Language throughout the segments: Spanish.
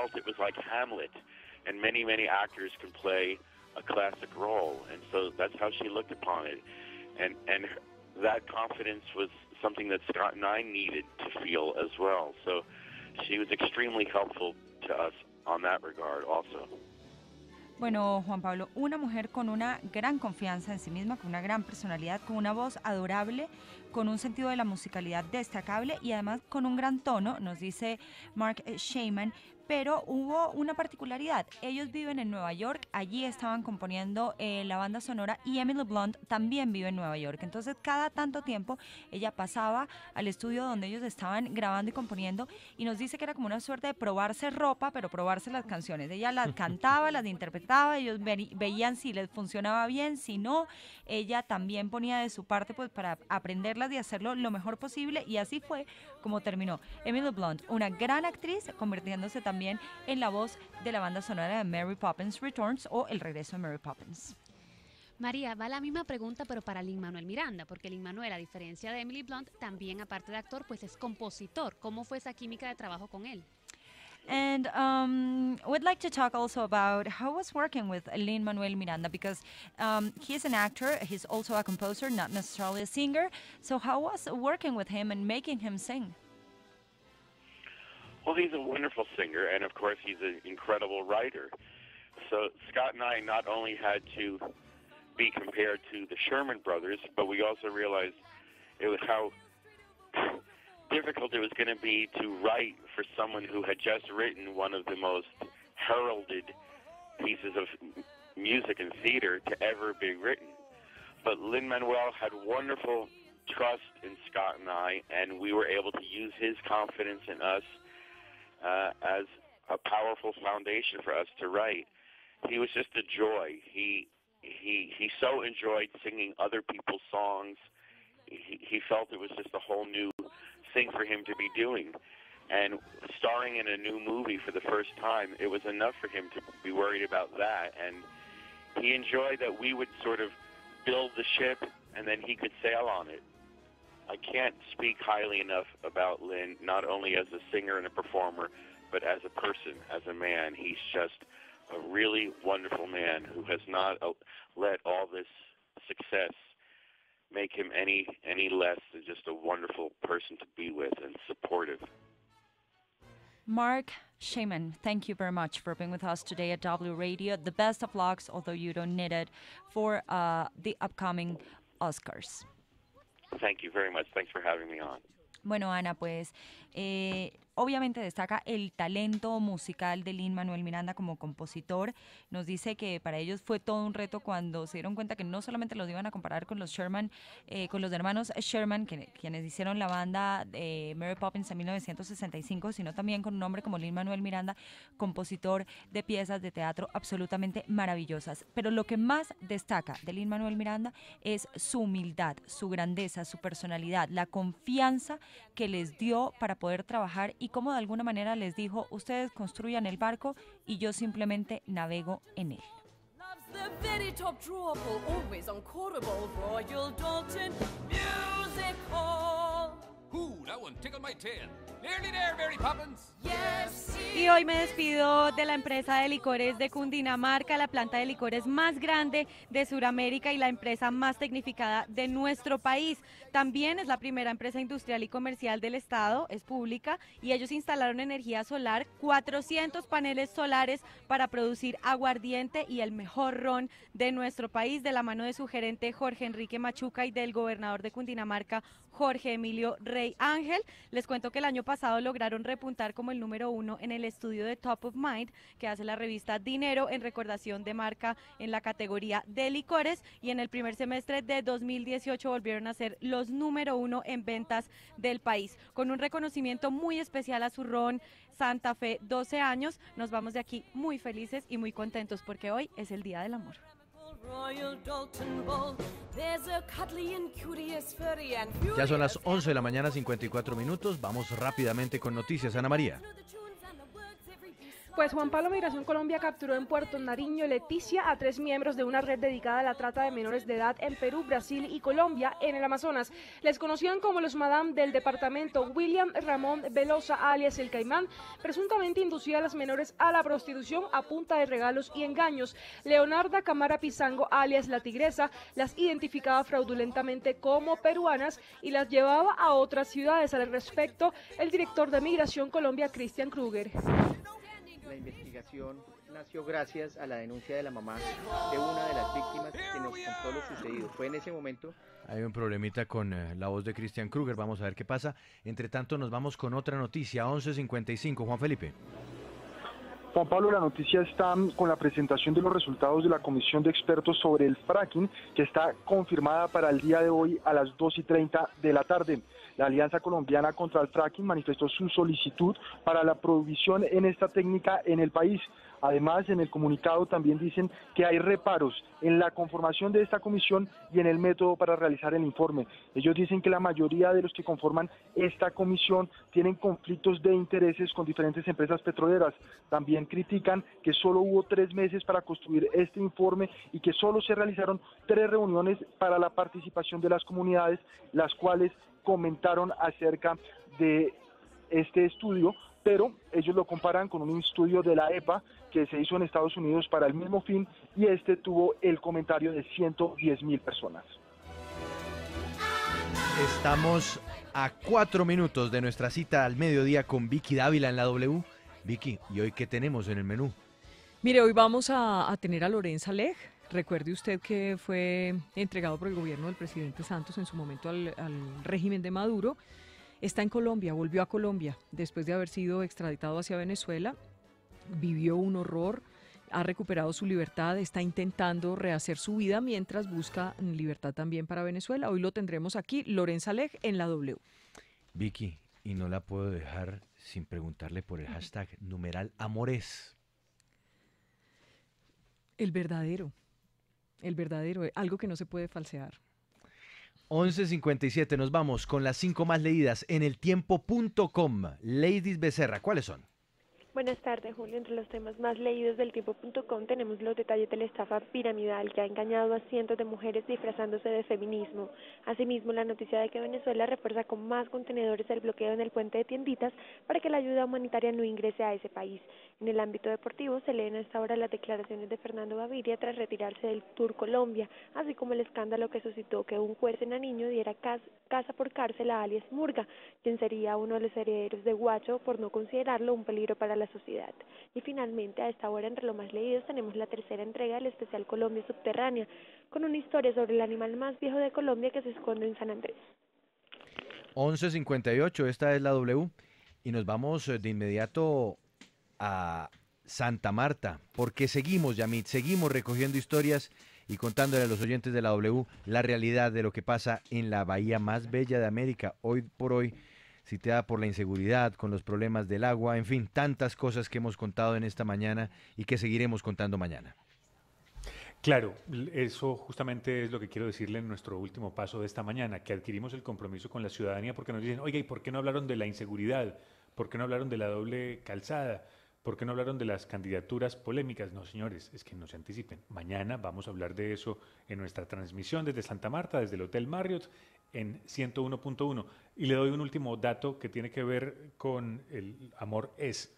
felt it was like Hamlet, and many, many actors can play a classic role. And so that's how she looked upon it. And, and that confidence was something that Scott and I needed to feel as well. So she was extremely helpful to us on that regard also. Bueno, Juan Pablo, una mujer con una gran confianza en sí misma, con una gran personalidad, con una voz adorable, con un sentido de la musicalidad destacable y además con un gran tono, nos dice Mark Shaman, pero hubo una particularidad. Ellos viven en Nueva York, allí estaban componiendo eh, la banda sonora y Emily Blunt también vive en Nueva York. Entonces cada tanto tiempo ella pasaba al estudio donde ellos estaban grabando y componiendo y nos dice que era como una suerte de probarse ropa, pero probarse las canciones. Ella las cantaba, las interpretaba, ellos veían si les funcionaba bien, si no. Ella también ponía de su parte pues para aprenderlas y hacerlo lo mejor posible y así fue como terminó Emily Blunt, una gran actriz, convirtiéndose también en la voz de la banda sonora de Mary Poppins Returns o El regreso de Mary Poppins. María, va la misma pregunta pero para Lin Manuel Miranda, porque Lin Manuel, a diferencia de Emily Blunt, también aparte de actor, pues es compositor. ¿Cómo fue esa química de trabajo con él? And um, would like to talk also about how was working with Lin Manuel Miranda because um, he's an actor, he's also a composer, not necessarily a singer. So how was working with him and making him sing? Well, he's a wonderful singer, and of course, he's an incredible writer. So Scott and I not only had to be compared to the Sherman brothers, but we also realized it was how difficult it was going to be to write for someone who had just written one of the most heralded pieces of music and theater to ever be written. But Lin Manuel had wonderful trust in Scott and I, and we were able to use his confidence in us uh, as a powerful foundation for us to write. He was just a joy. He he he so enjoyed singing other people's songs. He, he felt it was just a whole new thing for him to be doing. And starring in a new movie for the first time, it was enough for him to be worried about that. And he enjoyed that we would sort of build the ship and then he could sail on it. I can't speak highly enough about Lynn, not only as a singer and a performer, but as a person, as a man. He's just a really wonderful man who has not uh, let all this success make him any any less than just a wonderful person to be with and supportive. Mark Shaman, thank you very much for being with us today at W Radio. The best of lucks, although you don't need it, for uh, the upcoming Oscars. Thank you very much. Thanks for having me on. Bueno, Ana, pues eh, obviamente destaca el talento musical de Lin Manuel Miranda como compositor. Nos dice que para ellos fue todo un reto cuando se dieron cuenta que no solamente los iban a comparar con los Sherman, eh, con los hermanos Sherman, quienes hicieron la banda de Mary Poppins en 1965, sino también con un hombre como Lin Manuel Miranda, compositor de piezas de teatro absolutamente maravillosas. Pero lo que más destaca de Lin Manuel Miranda es su humildad, su grandeza, su personalidad, la confianza que les dio para poder trabajar y como de alguna manera les dijo, ustedes construyan el barco y yo simplemente navego en él y hoy me despido de la empresa de licores de Cundinamarca, la planta de licores más grande de Sudamérica y la empresa más tecnificada de nuestro país. También es la primera empresa industrial y comercial del Estado, es pública, y ellos instalaron energía solar, 400 paneles solares para producir aguardiente y el mejor ron de nuestro país, de la mano de su gerente Jorge Enrique Machuca y del gobernador de Cundinamarca, Jorge Emilio Rey Ángel. Les cuento que el año pasado lograron repuntar como el número uno en el estudio de Top of Mind que hace la revista Dinero en recordación de marca en la categoría de licores y en el primer semestre de 2018 volvieron a ser los número uno en ventas del país. Con un reconocimiento muy especial a su ron Santa Fe 12 años, nos vamos de aquí muy felices y muy contentos porque hoy es el Día del Amor. Ya son las 11 de la mañana, 54 minutos. Vamos rápidamente con noticias, Ana María. Pues Juan Pablo Migración Colombia capturó en Puerto Nariño, Leticia, a tres miembros de una red dedicada a la trata de menores de edad en Perú, Brasil y Colombia, en el Amazonas. Les conocían como los Madame del departamento William Ramón Velosa, alias El Caimán, presuntamente inducía a las menores a la prostitución a punta de regalos y engaños. Leonarda Camara Pizango, alias La Tigresa, las identificaba fraudulentamente como peruanas y las llevaba a otras ciudades. Al respecto, el director de Migración Colombia, Cristian Kruger. La investigación nació gracias a la denuncia de la mamá de una de las víctimas que nos contó lo sucedido. Fue en ese momento. Hay un problemita con eh, la voz de Christian Kruger. Vamos a ver qué pasa. Entre tanto, nos vamos con otra noticia. 11.55. Juan Felipe. Juan Pablo, la noticia está con la presentación de los resultados de la Comisión de Expertos sobre el fracking, que está confirmada para el día de hoy a las 2 y 30 de la tarde. La Alianza Colombiana contra el Fracking manifestó su solicitud para la prohibición en esta técnica en el país. Además, en el comunicado también dicen que hay reparos en la conformación de esta comisión y en el método para realizar el informe. Ellos dicen que la mayoría de los que conforman esta comisión tienen conflictos de intereses con diferentes empresas petroleras. También critican que solo hubo tres meses para construir este informe y que solo se realizaron tres reuniones para la participación de las comunidades, las cuales comentaron acerca de este estudio, pero ellos lo comparan con un estudio de la EPA que se hizo en Estados Unidos para el mismo fin y este tuvo el comentario de 110 mil personas. Estamos a cuatro minutos de nuestra cita al mediodía con Vicky Dávila en la W. Vicky, ¿y hoy qué tenemos en el menú? Mire, hoy vamos a, tener a Lorenza Leg. Recuerde usted que fue entregado por el gobierno del presidente Santos en su momento al, régimen de Maduro. Está en Colombia, volvió a Colombia después de haber sido extraditado hacia Venezuela. Vivió un horror ha recuperado su libertad, está intentando rehacer su vida mientras busca libertad también para Venezuela. Hoy lo tendremos aquí, Lorenz Alej, en la W. Vicky, y no la puedo dejar sin preguntarle por el hashtag numeral amores. El verdadero. El verdadero, eh, algo que no se puede falsear. 11.57, nos vamos con las cinco más leídas en el tiempo.com. Ladies Becerra, ¿cuáles son? Buenas tardes, Julio. Entre los temas más leídos del tiempo.com tenemos los detalles de la estafa piramidal que ha engañado a cientos de mujeres disfrazándose de feminismo. Asimismo, la noticia de que Venezuela refuerza con más contenedores el bloqueo en el puente de tienditas para que la ayuda humanitaria no ingrese a ese país. En el ámbito deportivo se leen a esta hora las declaraciones de Fernando Baviria tras retirarse del Tour Colombia, así como el escándalo que suscitó que un juez en Aniño diera casa por cárcel a alias Murga, quien sería uno de los herederos de Guacho por no considerarlo un peligro para la sociedad. Y finalmente, a esta hora entre lo más leídos tenemos la tercera entrega del especial Colombia Subterránea, con una historia sobre el animal más viejo de Colombia que se esconde en San Andrés. 11.58, esta es la W, y nos vamos eh, de inmediato a Santa Marta, porque seguimos, Yamit, seguimos recogiendo historias y contándole a los oyentes de la W la realidad de lo que pasa en la bahía más bella de América, hoy por hoy citeada por la inseguridad, con los problemas del agua, en fin, tantas cosas que hemos contado en esta mañana y que seguiremos contando mañana. Claro, eso justamente es lo que quiero decirle en nuestro último paso de esta mañana, que adquirimos el compromiso con la ciudadanía porque nos dicen, oiga, ¿y por qué no hablaron de la inseguridad? ¿Por qué no hablaron de la doble calzada? ¿Por qué no hablaron de las candidaturas polémicas? No, señores, es que no se anticipen. Mañana vamos a hablar de eso en nuestra transmisión desde Santa Marta, desde el Hotel Marriott, en 101.1. Y le doy un último dato que tiene que ver con el amor es.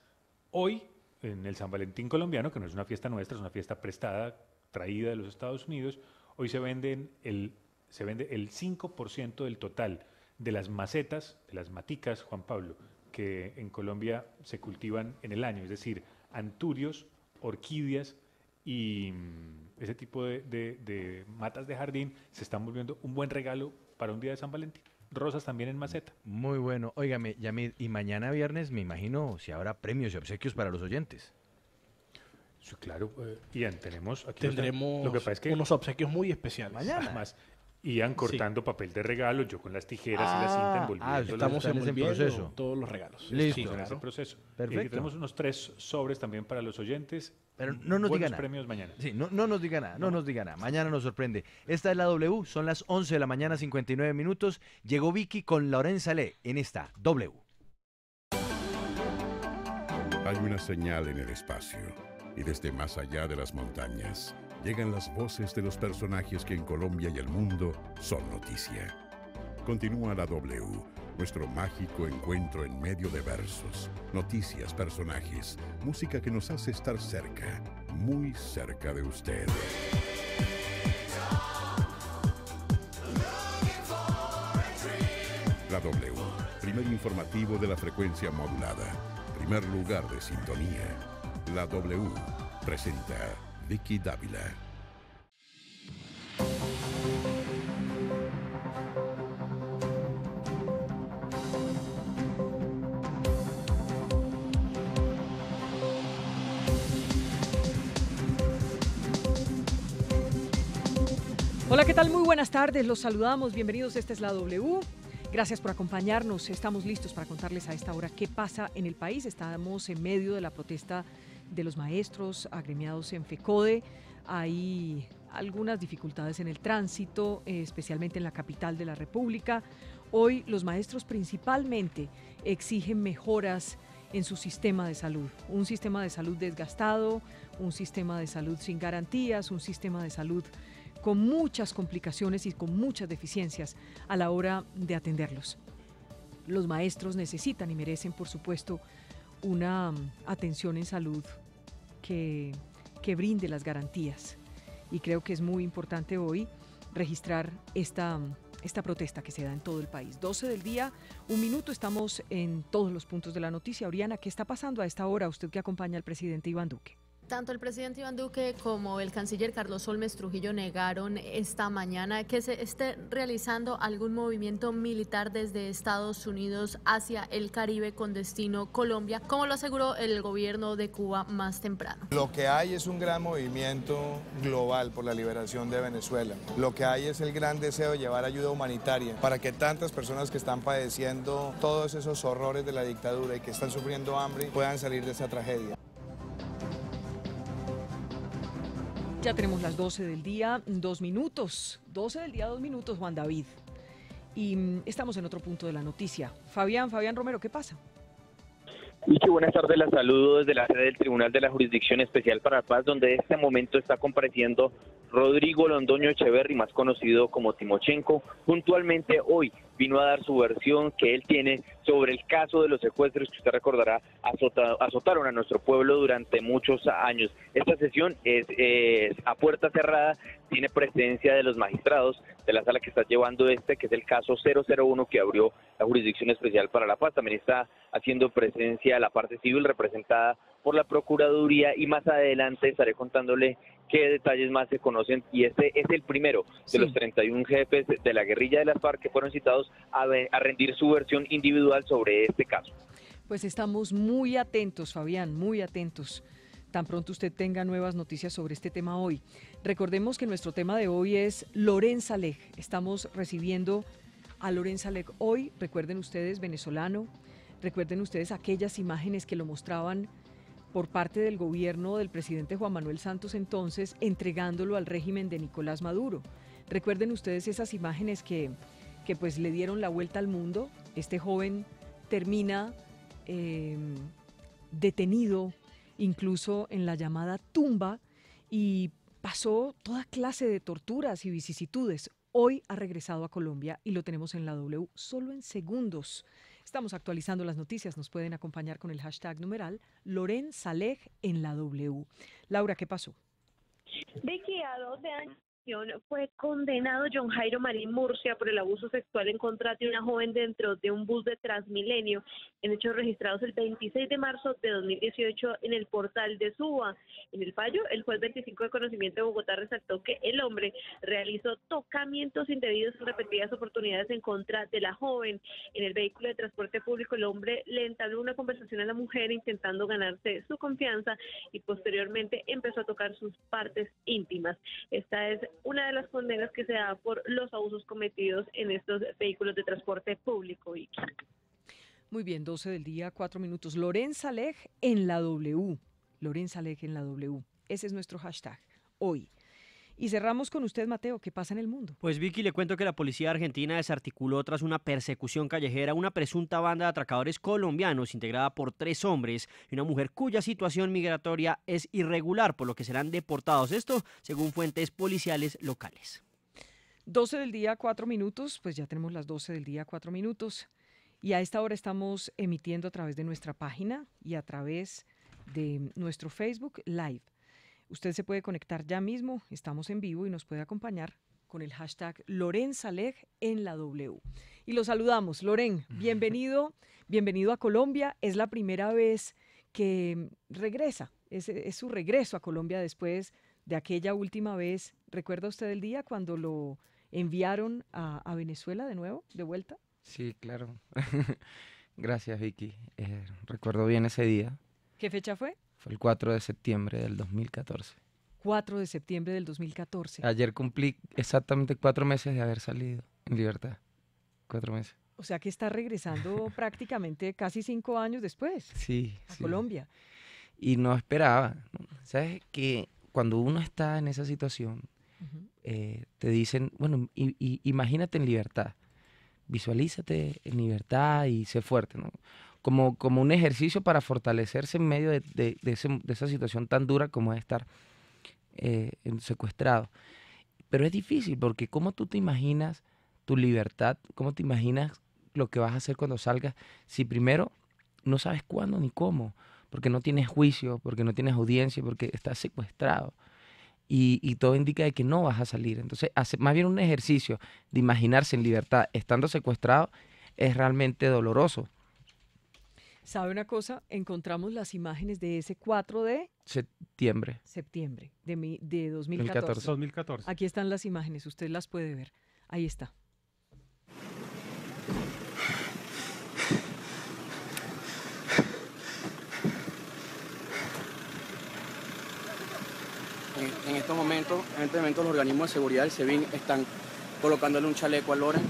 Hoy, en el San Valentín colombiano, que no es una fiesta nuestra, es una fiesta prestada, traída de los Estados Unidos, hoy se, venden el, se vende el 5% del total de las macetas, de las maticas, Juan Pablo, que en Colombia se cultivan en el año, es decir, anturios, orquídeas y mm, ese tipo de matas de jardín se están volviendo un buen regalo para un día de San Valentín rosas también en maceta. Muy bueno. Óigame, Yamid, y mañana viernes me imagino si habrá premios y obsequios para los oyentes. Sí, claro. Bien, eh, tenemos aquí tendremos lo que unos obsequios muy especiales. Mañana. Más, iban cortando papel de regalo, yo con las tijeras y la cinta ah, envolviendo. Ah, estamos en proceso. Todos los regalos. Listo. en proceso. Perfecto. tenemos unos tres sobres también para los oyentes. Pero no nos digan nada. premios mañana. Sí, no, no nos diga nada, no, nos diga nada. Mañana nos sorprende. Esta es la W, son las 11 de la mañana, 59 minutos. Llegó Vicky con Lorenza Le en esta W. Hay una señal en el espacio y desde más allá de las montañas llegan las voces de los personajes que en Colombia y el mundo son noticia. Continúa la W, nuestro mágico encuentro en medio de versos, noticias, personajes, música que nos hace estar cerca, muy cerca de usted. La W, primer informativo de la frecuencia modulada, primer lugar de sintonía. La W presenta Vicky Dávila. Hola, ¿qué tal? Muy buenas tardes, los saludamos, bienvenidos, esta es la W. Gracias por acompañarnos, estamos listos para contarles a esta hora qué pasa en el país. Estamos en medio de la protesta de los maestros agremiados en FECODE. Hay algunas dificultades en el tránsito, eh, especialmente en la capital de la República. Hoy los maestros principalmente exigen mejoras en su sistema de salud. Un sistema de salud desgastado, un sistema de salud sin garantías, un sistema de salud con muchas complicaciones y con muchas deficiencias a la hora de atenderlos. Los maestros necesitan y merecen, por supuesto, una mm, atención en salud que, brinde las garantías. Y creo que es muy importante hoy registrar esta, esta protesta que se da en todo el país. 12 del día, un minuto, estamos en todos los puntos de la noticia. Oriana, ¿qué está pasando a esta hora? Usted que acompaña al presidente Iván Duque. Tanto el presidente Iván Duque como el canciller Carlos Olmes Trujillo negaron esta mañana que se esté realizando algún movimiento militar desde Estados Unidos hacia el Caribe con destino Colombia, como lo aseguró el gobierno de Cuba más temprano. Lo que hay es un gran movimiento global por la liberación de Venezuela. Lo que hay es el gran deseo de llevar ayuda humanitaria para que tantas personas que están padeciendo todos esos horrores de la dictadura y que están sufriendo hambre puedan salir de esa tragedia. Ya tenemos las 12 del día, dos minutos. 12 del día, dos minutos, Juan David. Y mm, estamos en otro punto de la noticia. Fabián, Fabián Romero, ¿qué pasa? buenas tardes, la saludo desde la sede del Tribunal de la Jurisdicción Especial para Paz, donde en este momento está compareciendo Rodrigo Londoño Echeverri, más conocido como Timochenko. Puntualmente hoy vino a dar su versión que él tiene sobre el caso de los secuestros que usted recordará azotaron a nuestro pueblo durante muchos años. Esta sesión es, es a puerta cerrada, tiene presencia de los magistrados, de la sala que está llevando este, que es el caso 001 que abrió la Jurisdicción Especial para la Paz. También está haciendo presencia la parte civil representada por la Procuraduría y más adelante estaré contándole qué detalles más se conocen y este es el primero de los 31 jefes de la guerrilla de las FARC que fueron citados a rendir su versión individual sobre este caso. Pues estamos muy atentos, Fabián, muy atentos tan pronto usted tenga nuevas noticias sobre este tema hoy. Recordemos que nuestro tema de hoy es Lorenz Estamos recibiendo a Lorenz Alec hoy, recuerden ustedes, venezolano, recuerden ustedes aquellas imágenes que lo mostraban por parte del gobierno del presidente Juan Manuel Santos entonces, entregándolo al régimen de Nicolás Maduro. Recuerden ustedes esas imágenes que, pues le dieron la vuelta al mundo. Este joven termina eh, detenido incluso en la llamada tumba, y pasó toda clase de torturas y vicisitudes. Hoy ha regresado a Colombia y lo tenemos en la W solo en segundos. Estamos actualizando las noticias, nos pueden acompañar con el hashtag numeral Loren Saleh en la W. Laura, ¿qué pasó? a 12 años fue condenado John Jairo Marín Murcia por el abuso sexual en contra de una joven dentro de un bus de Transmilenio, en hechos registrados el 26 de marzo de 2018 en el portal de Suba. En el fallo, el juez 25 de conocimiento de Bogotá resaltó que el hombre realizó tocamientos indebidos en repetidas oportunidades en contra de la joven. En el vehículo de transporte público, el hombre le entabló una conversación a la mujer intentando ganarse su confianza y posteriormente empezó a tocar sus partes íntimas. Esta es una de las condenas que se da por los abusos cometidos en estos vehículos de transporte público, Muy bien, 12 del día, 4 minutos. Lorenza Lej en la W. Lorenza Lej en la W. Ese es nuestro hashtag hoy. Y cerramos con usted, Mateo, ¿qué pasa en el mundo? Pues Vicky, le cuento que la policía argentina desarticuló tras una persecución callejera una presunta banda de atracadores colombianos integrada por tres hombres y una mujer cuya situación migratoria es irregular, por lo que serán deportados. Esto según fuentes policiales locales. 12 del día, 4 minutos, pues ya tenemos las 12 del día, 4 minutos. Y a esta hora estamos emitiendo a través de nuestra página y a través de nuestro Facebook Live. Usted se puede conectar ya mismo, estamos en vivo y nos puede acompañar con el hashtag LorenZaleg en la W. Y lo saludamos. Loren, bienvenido, bienvenido a Colombia. Es la primera vez que regresa, es, su regreso a Colombia después de aquella última vez. ¿Recuerda usted el día cuando lo enviaron a, Venezuela de nuevo, de vuelta? Sí, claro. Gracias, Vicky. Eh, recuerdo bien ese día. ¿Qué fecha fue? el 4 de septiembre del 2014. 4 de septiembre del 2014. Ayer cumplí exactamente cuatro meses de haber salido en libertad. Cuatro meses. O sea que está regresando prácticamente casi cinco años después sí, a Colombia. Y no esperaba. ¿Sabes? Que cuando uno está en esa situación, eh, te dicen, bueno, imagínate en libertad. Visualízate en libertad y sé fuerte, ¿no? como, un ejercicio para fortalecerse en medio de, esa situación tan dura como es estar eh, secuestrado. Pero es difícil porque ¿cómo tú te imaginas tu libertad? ¿Cómo te imaginas lo que vas a hacer cuando salgas si primero no sabes cuándo ni cómo? Porque no tienes juicio, porque no tienes audiencia, porque estás secuestrado. Y, todo indica de que no vas a salir. Entonces, hace, más bien un ejercicio de imaginarse en libertad estando secuestrado es realmente doloroso. ¿Sabe una cosa? Encontramos las imágenes de ese 4 de septiembre. Septiembre de, de 2014. 2014. Aquí están las imágenes, usted las puede ver. Ahí está. En, estos momentos, en este momento los organismos de seguridad del SEBIN están colocándole un chaleco a Loren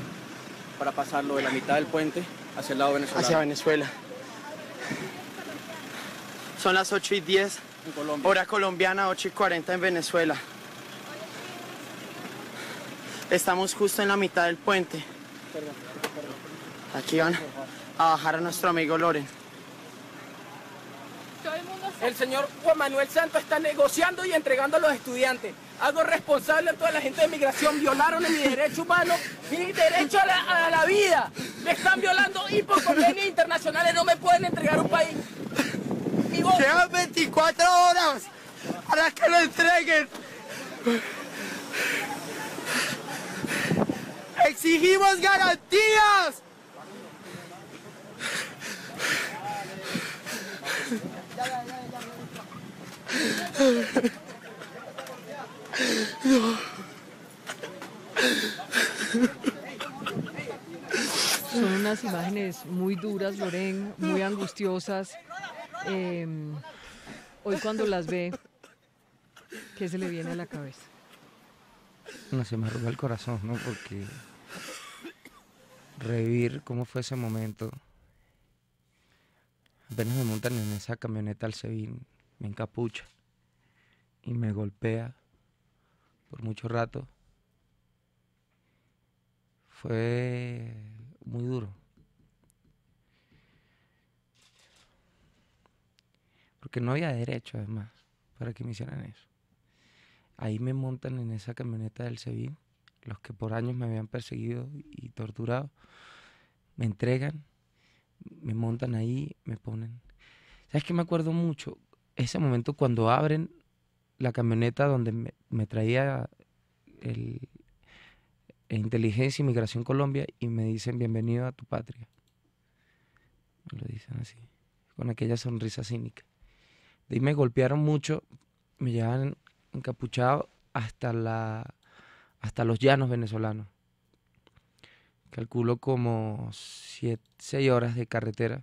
para pasarlo de la mitad del puente hacia el lado venezolano. Hacia Venezuela. Son las 8 y 10, hora colombiana, 8 y 40 en Venezuela. Estamos justo en la mitad del puente. Aquí van a bajar a nuestro amigo Loren. El señor Juan Manuel Santos está negociando y entregando a los estudiantes. Hago responsable a toda la gente de migración. Violaron mi derecho humano, mi derecho a la, vida. Me están violando y por internacionales no me pueden entregar un país. Quedan 24 horas para que lo entreguen. Exigimos garantías. Son unas imágenes muy duras, Loren, muy angustiosas. Em, hoy cuando las ve, ¿qué se le viene a la cabeza? No, se me arruga el corazón, ¿no? Porque revivir cómo fue ese momento. Apenas me montan en esa camioneta al Sebin, me encapucha y me golpea por mucho rato. Fue muy duro. Que no había derecho además para que me hicieran eso. Ahí me montan en esa camioneta del SEBIN, los que por años me habían perseguido y torturado, me entregan, me montan ahí, me ponen. ¿Sabes qué me acuerdo mucho? Ese momento cuando abren la camioneta donde me, traía el, eh, Inteligencia y Migración Colombia y me dicen bienvenido a tu patria. Me lo dicen así, con aquella sonrisa cínica. De ahí me golpearon mucho, me llevan encapuchado hasta, la, hasta los llanos venezolanos. Calculo como 6 horas de carretera,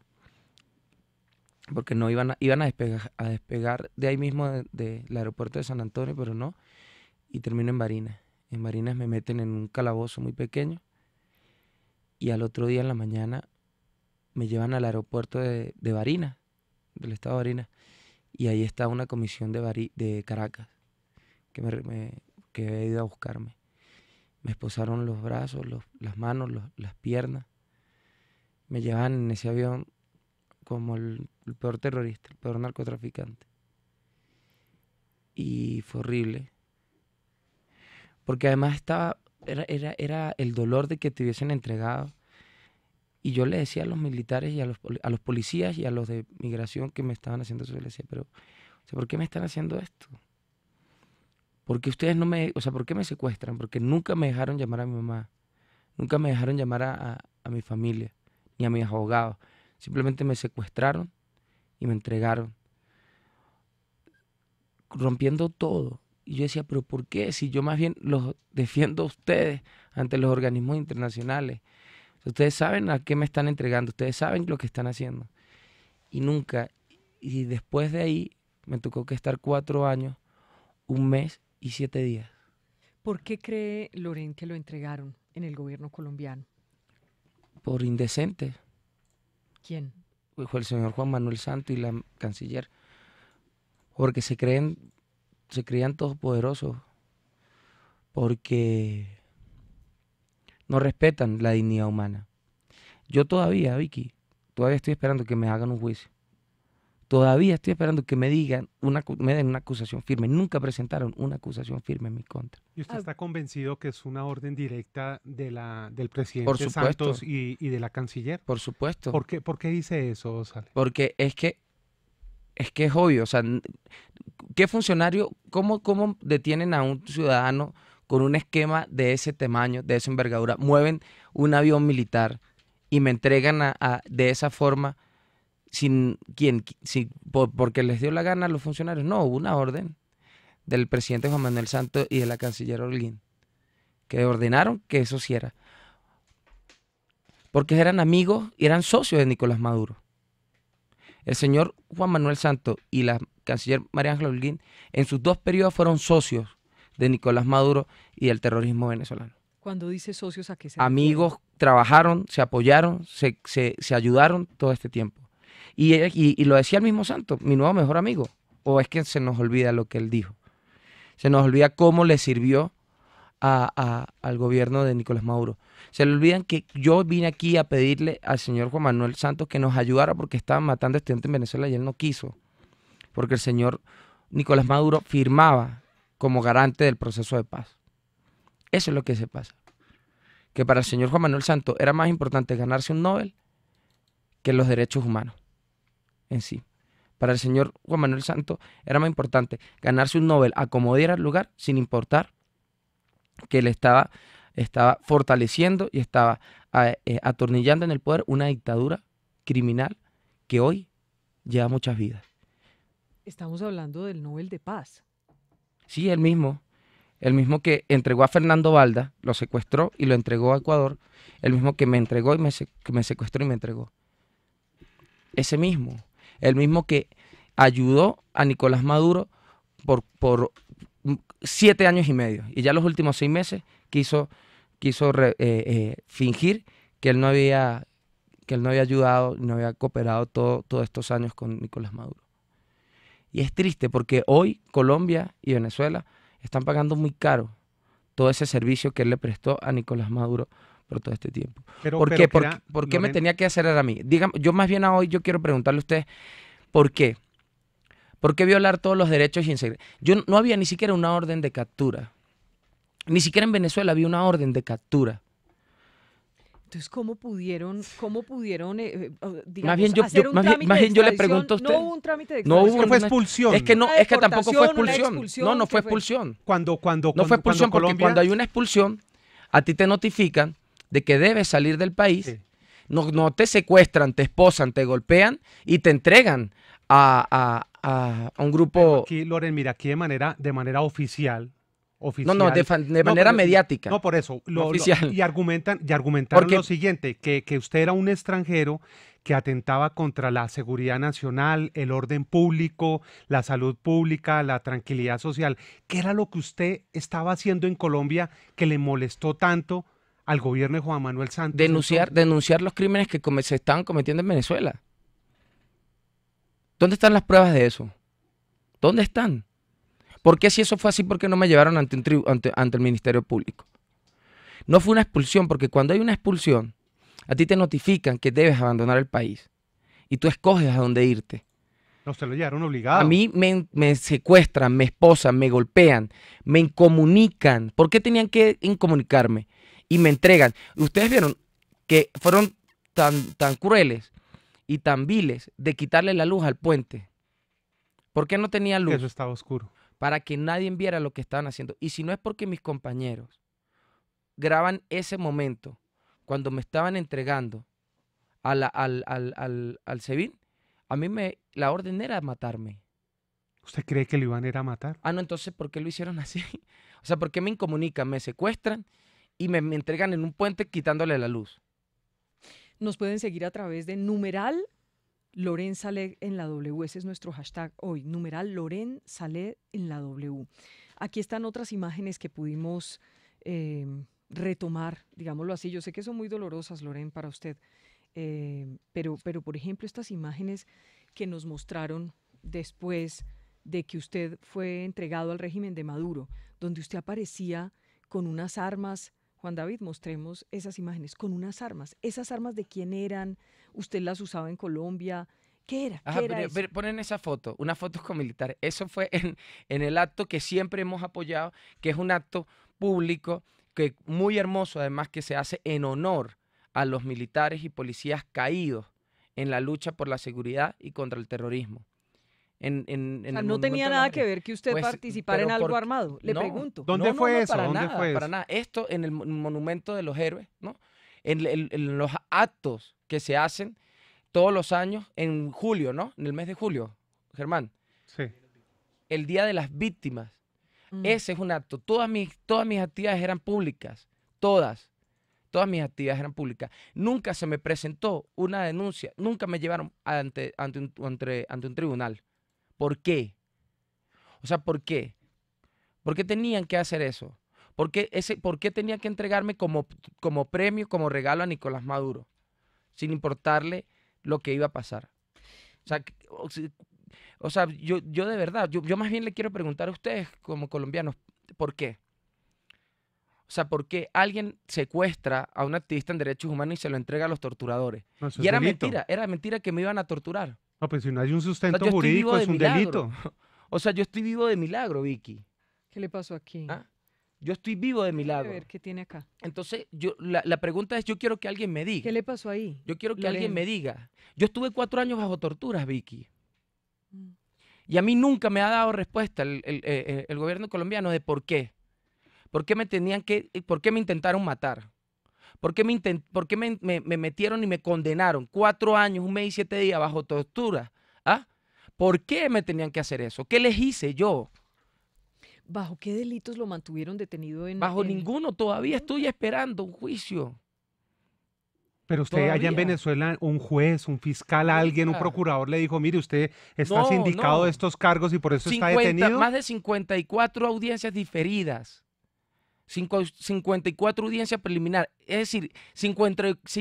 porque no iban a, iban a, despegar, de ahí mismo del aeropuerto de San Antonio, pero no, y termino en Barinas. En Barinas me meten en un calabozo muy pequeño y al otro día en la mañana me llevan al aeropuerto de, de Barinas, del estado de Barinas y ahí está una comisión de, de Caracas que, me, que he ido a buscarme. Me esposaron los brazos, las manos, las piernas. Me llevan en ese avión como el, peor terrorista, el peor narcotraficante. Y fue horrible. Porque además estaba, era, era el dolor de que te hubiesen entregado y yo le decía a los militares y a los, a los policías y a los de migración que me estaban haciendo eso, decía, pero, ¿por qué me están haciendo esto? ¿Por qué ustedes no me, o sea, por qué me secuestran? Porque nunca me dejaron llamar a mi mamá, nunca me dejaron llamar a, a mi familia, ni a mis abogados. Simplemente me secuestraron y me entregaron, rompiendo todo. Y yo decía, pero ¿por qué? Si yo más bien los defiendo a ustedes ante los organismos internacionales. Ustedes saben a qué me están entregando, ustedes saben lo que están haciendo. Y nunca, y después de ahí me tocó que estar cuatro años, un mes y siete días. ¿Por qué cree Loren que lo entregaron en el gobierno colombiano? Por indecente. ¿Quién? El señor Juan Manuel Santos y la canciller. Porque se creen, se creían todopoderosos. Porque no respetan la dignidad humana. Yo todavía, Vicky, todavía estoy esperando que me hagan un juicio. Todavía estoy esperando que me digan, una, me den una acusación firme. Nunca presentaron una acusación firme en mi contra. ¿Y usted ah. está convencido que es una orden directa de la, del presidente Santos y, de la canciller? Por supuesto. ¿Por qué, dice eso, Osale? Porque es que, es que es obvio. O sea, ¿qué funcionario, cómo, cómo detienen a un ciudadano con un esquema de ese tamaño, de esa envergadura, mueven un avión militar y me entregan a, de esa forma sin quien porque les dio la gana a los funcionarios. No, hubo una orden del presidente Juan Manuel Santos y de la canciller Holguín que ordenaron que eso hiciera. Porque eran amigos y eran socios de Nicolás Maduro. El señor Juan Manuel Santos y la canciller María Ángela Holguín en sus dos periodos fueron socios de Nicolás Maduro y del terrorismo venezolano. Cuando dice socios, ¿a qué se Amigos trabajaron, se apoyaron, se, ayudaron todo este tiempo. Y, y, lo decía el mismo Santo, mi nuevo mejor amigo. O es que se nos olvida lo que él dijo. Se nos olvida cómo le sirvió a, al gobierno de Nicolás Maduro. Se le olvidan que yo vine aquí a pedirle al señor Juan Manuel Santos que nos ayudara porque estaban matando estudiantes en Venezuela y él no quiso. Porque el señor Nicolás Maduro firmaba como garante del proceso de paz. Eso es lo que se pasa. Que para el señor Juan Manuel Santos era más importante ganarse un Nobel que los derechos humanos en sí. Para el señor Juan Manuel Santo era más importante ganarse un Nobel acomodar el lugar sin importar que le estaba, estaba fortaleciendo y estaba eh, atornillando en el poder una dictadura criminal que hoy lleva muchas vidas. Estamos hablando del Nobel de Paz. Sí, el mismo. El mismo que entregó a Fernando Valda, lo secuestró y lo entregó a Ecuador. El mismo que me entregó y me, que me secuestró y me entregó. Ese mismo. El mismo que ayudó a Nicolás Maduro por, por siete años y medio. Y ya los últimos seis meses quiso, quiso eh, eh, fingir que él no había que él no había ayudado, no había cooperado todos estos años con Nicolás Maduro. Y es triste porque hoy Colombia y Venezuela están pagando muy caro todo ese servicio que él le prestó a Nicolás Maduro por todo este tiempo. ¿Por, qué? ¿Por, qué, me tenía que hacer a mí? yo más bien a hoy yo quiero preguntarle a usted, ¿por qué? ¿Por qué violar todos los derechos y Yo no había ni siquiera una orden de captura. Ni siquiera en Venezuela había una orden de captura. Entonces, ¿cómo pudieron, cómo pudieron eh, eh, más bien yo, un yo le pregunto No hubo un trámite de No hubo, expulsión. Es que, no, es que tampoco fue expulsión. no, no fue expulsión. Cuando, cuando, no fue expulsión porque cuando hay una expulsión, a ti te notifican de que debes salir del país. No, no te secuestran, te esposan, te golpean y te entregan a, un grupo... aquí, Loren, mira, aquí de manera, de manera oficial, no, no, de, manera mediática. No, por eso. y argumentan, y argumentaron lo siguiente, que, usted era un extranjero que atentaba contra la seguridad nacional, el orden público, la salud pública, la tranquilidad social. ¿Qué era lo que usted estaba haciendo en Colombia que le molestó tanto al gobierno de Juan Manuel Santos? Denunciar, denunciar los crímenes que se estaban cometiendo en Venezuela. ¿Dónde están las pruebas de eso? ¿Dónde están? ¿Por qué si eso fue así, por qué no me llevaron ante, un ante, el Ministerio Público? No fue una expulsión, porque cuando hay una expulsión, a ti te notifican que debes abandonar el país y tú escoges a dónde irte. No se lo llevaron obligado. A mí me, secuestran, me esposan, me golpean, me incomunican. ¿Por qué tenían que incomunicarme? Y me entregan. Ustedes vieron que fueron tan, tan crueles y tan viles de quitarle la luz al puente. ¿Por qué no tenía luz? Eso estaba oscuro para que nadie viera lo que estaban haciendo. Y si no es porque mis compañeros graban ese momento cuando me estaban entregando al, al, a mí me, la orden era matarme. ¿Usted cree que lo iban a matar? Ah, no, entonces, ¿por qué lo hicieron así? O sea, ¿por qué me incomunican, me secuestran y me entregan en un puente quitándole la luz? Nos pueden seguir a través de numeral Loren en la W, ese es nuestro hashtag hoy, numeral Loren en la W. Aquí están otras imágenes que pudimos em, retomar, digámoslo así. Yo sé que son muy dolorosas, Loren, para usted, em, pero, pero por ejemplo estas imágenes que nos mostraron después de que usted fue entregado al régimen de Maduro, donde usted aparecía con unas armas Juan David, mostremos esas imágenes con unas armas. ¿Esas armas de quién eran? ¿Usted las usaba en Colombia? ¿Qué era? ponen esa foto, una foto con militares. Eso fue en, en el acto que siempre hemos apoyado, que es un acto público, que muy hermoso además, que se hace en honor a los militares y policías caídos en la lucha por la seguridad y contra el terrorismo no tenía nada que ver que usted pues, participara en algo armado. Le pregunto. ¿Dónde, fue, eso? Para Esto en el Monumento de los Héroes, ¿no? En, los actos que se hacen todos los años en julio, ¿no? En el mes de julio, Germán. Sí. El Día de las Víctimas. Mm. Ese es un acto. Todas mis, todas mis actividades eran públicas. Todas. Todas mis actividades eran públicas. Nunca se me presentó una denuncia. Nunca me llevaron ante, ante un tribunal. ¿Por qué? O sea, ¿por qué? ¿Por qué tenían que hacer eso? ¿Por qué, ese, por qué tenían que entregarme como, como premio, como regalo a Nicolás Maduro? Sin importarle lo que iba a pasar. O sea, yo, de verdad, yo, más bien le quiero preguntar a ustedes como colombianos, ¿por qué? O sea, ¿por qué alguien secuestra a un activista en derechos humanos y se lo entrega a los torturadores? y era mentira, era mentira que me iban a torturar. No, pues si no hay un sustento jurídico, es un delito. O sea, yo estoy vivo de milagro, Vicky. ¿Qué le pasó aquí? ¿Ah? Yo estoy vivo de milagro. A ver, ¿qué tiene acá? Entonces, yo, la, pregunta es, yo quiero que alguien me diga. ¿Qué le pasó ahí? Yo quiero que alguien me diga. Yo estuve cuatro años bajo torturas, Vicky. Mm. Y a mí nunca me ha dado respuesta el, eh, eh, el, gobierno colombiano de por qué. ¿Por qué me tenían que, por qué me intentaron matar? ¿Por qué, me, por qué me, metieron y me condenaron cuatro años, un mes y siete días bajo tortura? ¿Ah? ¿Por qué me tenían que hacer eso? ¿Qué les hice yo? ¿Bajo qué delitos lo mantuvieron detenido en.? Bajo ninguno, todavía estoy esperando un juicio. Pero usted allá en Venezuela, un juez, un fiscal, alguien, un procurador le dijo, mire, usted está sindicado de estos cargos y por eso está detenido. Más de 54 audiencias diferidas. 54 audiencias preliminares. Es decir,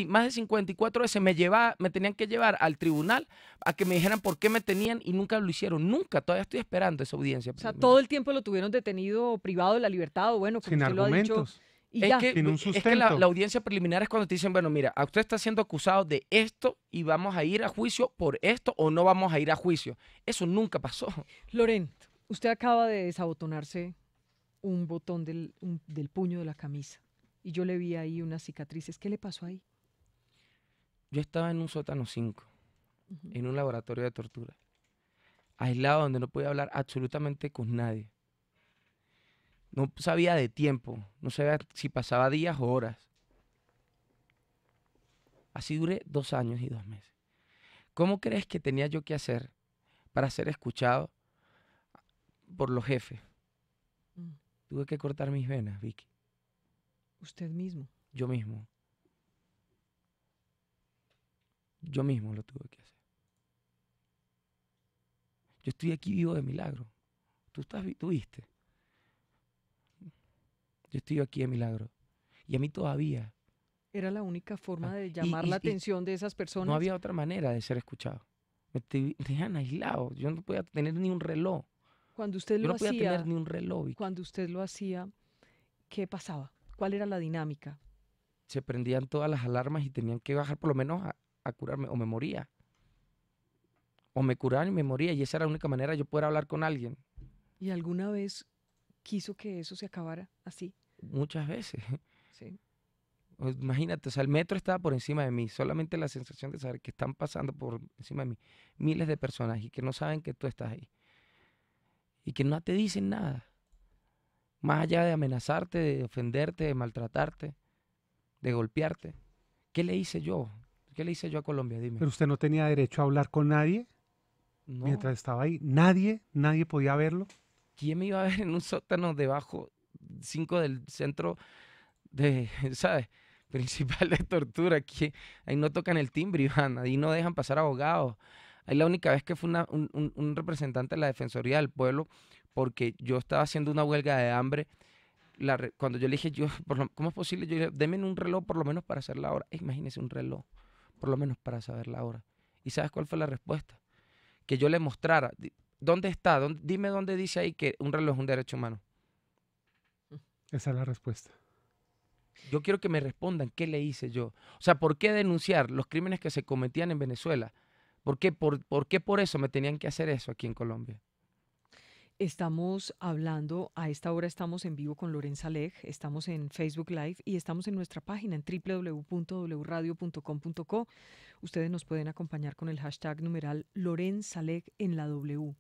más de 54 veces me, llevaba, me tenían que llevar al tribunal a que me dijeran por qué me tenían y nunca lo hicieron. Nunca, todavía estoy esperando esa audiencia. O sea, todo el tiempo lo tuvieron detenido, privado de la libertad o bueno, como Sin lo ha dicho. Y es, Que, la, audiencia preliminar es cuando te dicen, bueno, mira, usted está siendo acusado de esto y vamos a ir a juicio por esto o no vamos a ir a juicio. Eso nunca pasó. Lorent, usted acaba de desabotonarse un botón del, puño de la camisa. Y yo le vi ahí unas cicatrices. ¿Qué le pasó ahí? Yo estaba en un sótano 5, en un laboratorio de tortura, aislado donde no podía hablar absolutamente con nadie. No sabía de tiempo, no sabía si pasaba días o horas. Así duré dos años y dos meses. ¿Cómo crees que tenía yo que hacer para ser escuchado por los jefes? Tuve que cortar mis venas, Vicky. ¿Usted mismo? Yo mismo. Yo mismo lo tuve que hacer. Yo estoy aquí vivo de milagro. Tú, estás, tú viste. Yo estoy aquí de milagro. Y a mí todavía. Era la única forma ah, de llamar la atención de esas personas. No había otra manera de ser escuchado. Me dejan aislado. Yo no podía tener ni un reloj. Cuando usted lo hacía, ni un reloj. Cuando usted lo hacía, ¿qué pasaba? ¿Cuál era la dinámica? Se prendían todas las alarmas y tenían que bajar por lo menos a, curarme o me moría. O me curaban y me moría y esa era la única manera de yo poder hablar con alguien. ¿Y alguna vez quiso que eso se acabara así? Muchas veces. Sí. Imagínate, o sea, el metro estaba por encima de mí. Solamente la sensación de saber que están pasando por encima de mí miles de personas y que no saben que tú estás ahí y que no te dicen nada. Más allá de amenazarte, de ofenderte, de maltratarte, de golpearte. ¿Qué le hice yo? ¿Qué le hice yo a Colombia? Dime. Pero usted no tenía derecho a hablar con nadie mientras estaba ahí. Nadie, nadie podía verlo. ¿Quién me iba a ver en un sótano debajo cinco del centro de, Principal de tortura. Ahí no tocan el timbre, Iván. Ahí no dejan pasar abogados. Ahí la única vez que fue un, representante de la Defensoría del Pueblo, porque yo estaba haciendo una huelga de hambre. cuando yo le dije, yo, ¿cómo es posible? Yo le dije, denme un reloj por lo menos para hacer la hora. Eh, imagínense un reloj, por lo menos para saber la hora. ¿Y sabes cuál fue la respuesta? Que yo le mostrara, ¿dónde está? dime dónde dice ahí que un reloj es un derecho humano. Esa es la respuesta. Yo quiero que me respondan qué le hice yo. O sea, ¿por qué denunciar los crímenes que se cometían en Venezuela? ¿Por qué por, qué por eso me tenían que hacer eso aquí en Colombia? Estamos hablando, a esta hora estamos en vivo con Lorenz Leg, estamos en Facebook Live y estamos en nuestra página en www.wradio.com.co. Ustedes nos pueden acompañar con el hashtag numeral Lorenz en la W.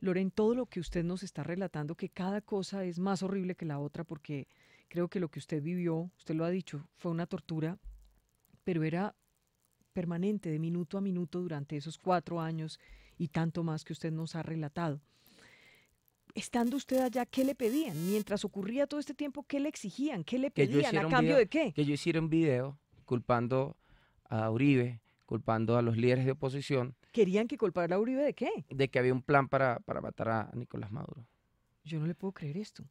Loren, todo lo que usted nos está relatando, que cada cosa es más horrible que la otra, porque creo que lo que usted vivió, usted lo ha dicho, fue una tortura, pero era permanente, de minuto a minuto durante esos cuatro años y tanto más que usted nos ha relatado. Estando usted allá, ¿qué le pedían? Mientras ocurría todo este tiempo, ¿qué le exigían? ¿Qué le pedían? ¿A cambio de qué? Que yo hiciera un video culpando a Uribe, culpando a los líderes de oposición. ¿Querían que culpara a Uribe de qué? De que había un plan para, para matar a Nicolás Maduro. Yo no le puedo creer esto.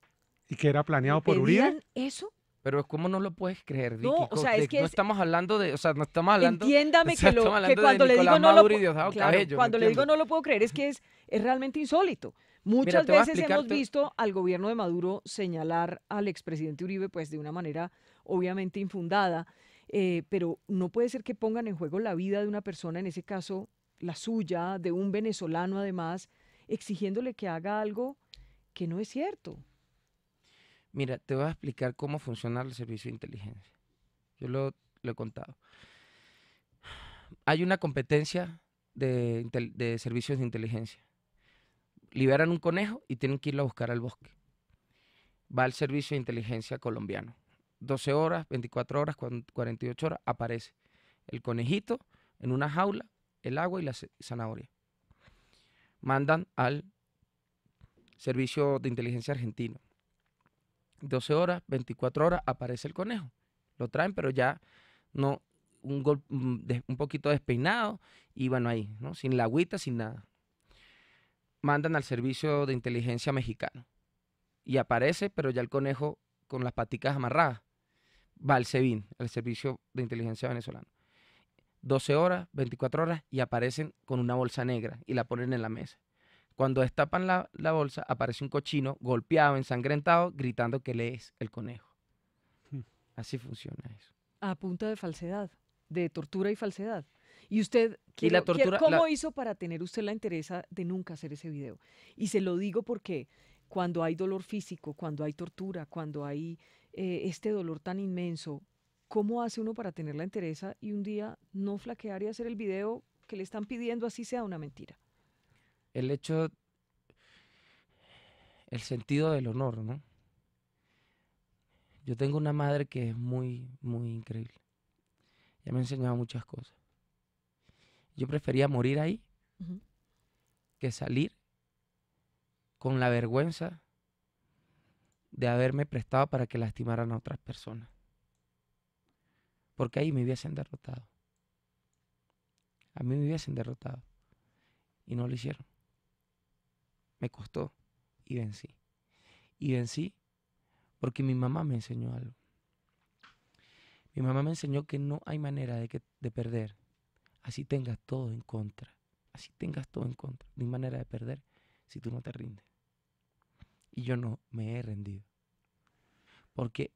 ¿Y que era planeado por Uribe? ¿Eso? Pero es como no lo puedes creer, Vicky? No, que no estamos hablando de, o sea, no estamos hablando. Entiéndame que, cuando le digo no ah, lo cuando le digo no lo puedo creer es que es, es realmente insólito. Muchas veces hemos visto al gobierno de Maduro señalar al expresidente Uribe, pues de una manera obviamente infundada, eh, pero no puede ser que pongan en juego la vida de una persona, en ese caso la suya, de un venezolano además, exigiéndole que haga algo que no es cierto. Mira, te voy a explicar cómo funciona el servicio de inteligencia. Yo lo, he contado. Hay una competencia de, de servicios de inteligencia. Liberan un conejo y tienen que irlo a buscar al bosque. Va al servicio de inteligencia colombiano. 12 horas, 24 horas, 48 horas, aparece el conejito en una jaula, el agua y la zanahoria. Mandan al servicio de inteligencia argentino. 12 horas, 24 horas, aparece el conejo. Lo traen, pero ya no, un, gol, mm, un poquito despeinado y bueno, ahí, ¿no? Sin la agüita, sin nada. Mandan al servicio de inteligencia mexicano. Y aparece, pero ya el conejo con las paticas amarradas. Va al SEBIN, al servicio de inteligencia venezolano. 12 horas, 24 horas y aparecen con una bolsa negra y la ponen en la mesa. Cuando destapan la, bolsa, aparece un cochino golpeado, ensangrentado, gritando que le es el conejo. Hmm. Así funciona eso. A punta de falsedad, de tortura y falsedad. Y usted, qué y la tortura, ¿cómo hizo para tener usted la interés de nunca hacer ese video? Y se lo digo porque cuando hay dolor físico, cuando hay tortura, cuando hay eh, este dolor tan inmenso, ¿cómo hace uno para tener la interés y un día no flaquear y hacer el video que le están pidiendo, así sea una mentira? el hecho, el sentido del honor, ¿no? Yo tengo una madre que es muy, muy increíble. Ya me ha enseñado muchas cosas. Yo prefería morir ahí que salir con la vergüenza de haberme prestado para que lastimaran a otras personas. Porque ahí me hubiesen derrotado. A mí me hubiesen derrotado. Y no lo hicieron. Me costó y vencí. Y vencí porque mi mamá me enseñó algo. Mi mamá me enseñó que no hay manera de, de perder. Así tengas todo en contra. Así tengas todo en contra. No hay manera de perder si tú no te rindes. Y yo no me he rendido. Porque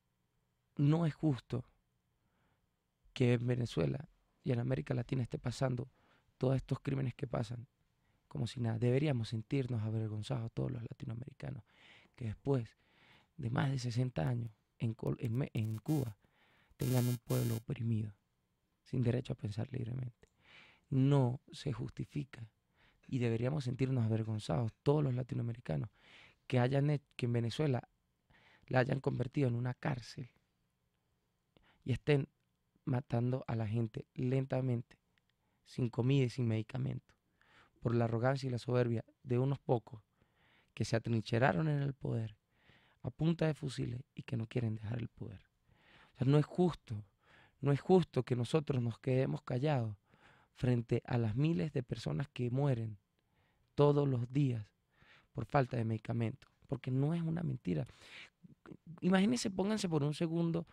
no es justo que en Venezuela y en América Latina esté pasando todos estos crímenes que pasan como si nada. Deberíamos sentirnos avergonzados todos los latinoamericanos que después de más de 60 años en, en, Cuba tengan un pueblo oprimido, sin derecho a pensar libremente. No se justifica y deberíamos sentirnos avergonzados todos los latinoamericanos que hayan que en Venezuela la hayan convertido en una cárcel y estén matando a la gente lentamente, sin comida y sin medicamento por la arrogancia y la soberbia de unos pocos que se atrincheraron en el poder a punta de fusiles y que no quieren dejar el poder. no es justo, no es justo que nosotros nos quedemos callados frente a las miles de personas que mueren todos los días por falta de medicamentos, porque no es una mentira. Imagínense, pónganse por un segundo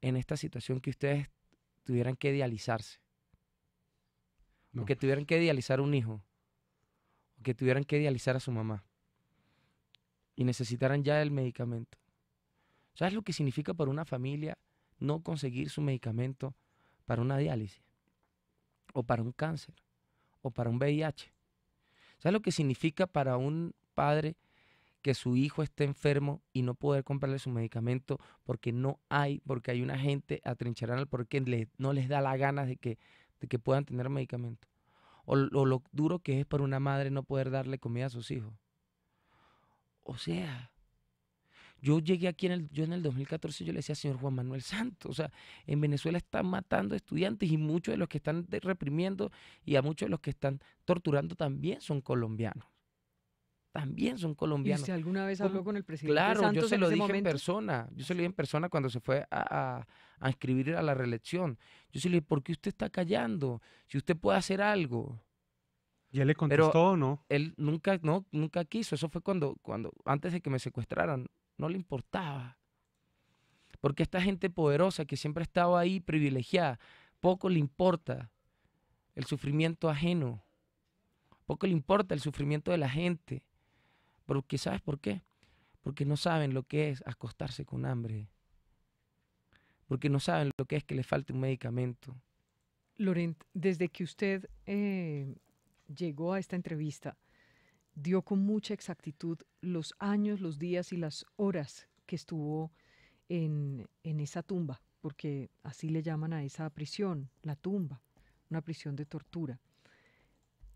en esta situación que ustedes tuvieran que dializarse, que tuvieran que dializar un hijo que tuvieran que dializar a su mamá y necesitaran ya el medicamento. ¿Sabes lo que significa para una familia no conseguir su medicamento para una diálisis? O para un cáncer, o para un VIH. ¿Sabes lo que significa para un padre que su hijo esté enfermo y no poder comprarle su medicamento porque no hay, porque hay una gente atrincherada porque no les da la gana de que, de que puedan tener medicamento? o, lo duro que es para una madre no poder darle comida a sus hijos. O sea, yo llegué aquí en el, yo en el 2014, yo le decía, señor Juan Manuel Santos, o sea, en Venezuela están matando estudiantes y muchos de los que están reprimiendo y a muchos de los que están torturando también son colombianos. También son colombianos. alguna vez habló con el presidente claro, yo se lo dije en persona. Yo se lo dije en persona cuando se fue a, a inscribir a la reelección. Yo le dije, ¿por qué usted está callando? Si usted puede hacer algo. ¿Y él le contestó o no? Él nunca, no, nunca quiso. Eso fue cuando, cuando, antes de que me secuestraran, no le importaba. Porque esta gente poderosa que siempre estaba ahí privilegiada, poco le importa el sufrimiento ajeno. Poco le importa el sufrimiento de la gente. Porque ¿sabes por qué? Porque no saben lo que es acostarse con hambre porque no saben lo que es que le falte un medicamento. Lorent, desde que usted eh, llegó a esta entrevista, dio con mucha exactitud los años, los días y las horas que estuvo en, en esa tumba, porque así le llaman a esa prisión, la tumba, una prisión de tortura.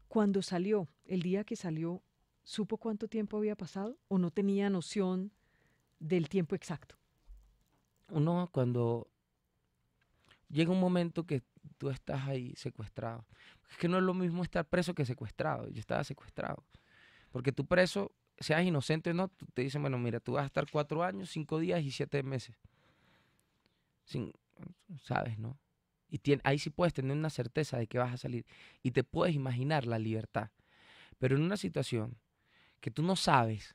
Cuando salió, el día que salió, ¿supo cuánto tiempo había pasado o no tenía noción del tiempo exacto? uno cuando llega un momento que tú estás ahí secuestrado. Es que no es lo mismo estar preso que secuestrado. Yo estaba secuestrado. Porque tú preso, seas inocente o no, te dicen, bueno, mira, tú vas a estar cuatro años, cinco días y siete meses. Sin, ¿Sabes, no? Y ahí sí puedes tener una certeza de que vas a salir. Y te puedes imaginar la libertad. Pero en una situación que tú no sabes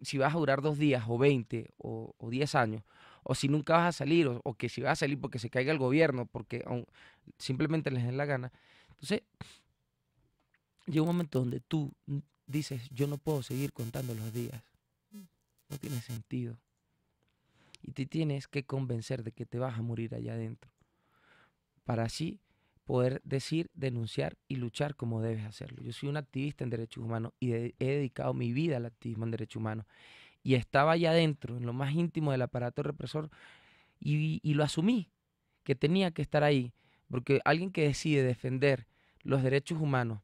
si vas a durar dos días o veinte o, o diez años o si nunca vas a salir, o, que si vas a salir porque se caiga el gobierno, porque simplemente les den la gana. Entonces, llega un momento donde tú dices, yo no puedo seguir contando los días. Mm. No tiene sentido. Y te tienes que convencer de que te vas a morir allá adentro. Para así poder decir, denunciar y luchar como debes hacerlo. Yo soy un activista en derechos humanos y he dedicado mi vida al activismo en derechos humanos y estaba allá adentro, en lo más íntimo del aparato represor, y, lo asumí, que tenía que estar ahí, porque alguien que decide defender los derechos humanos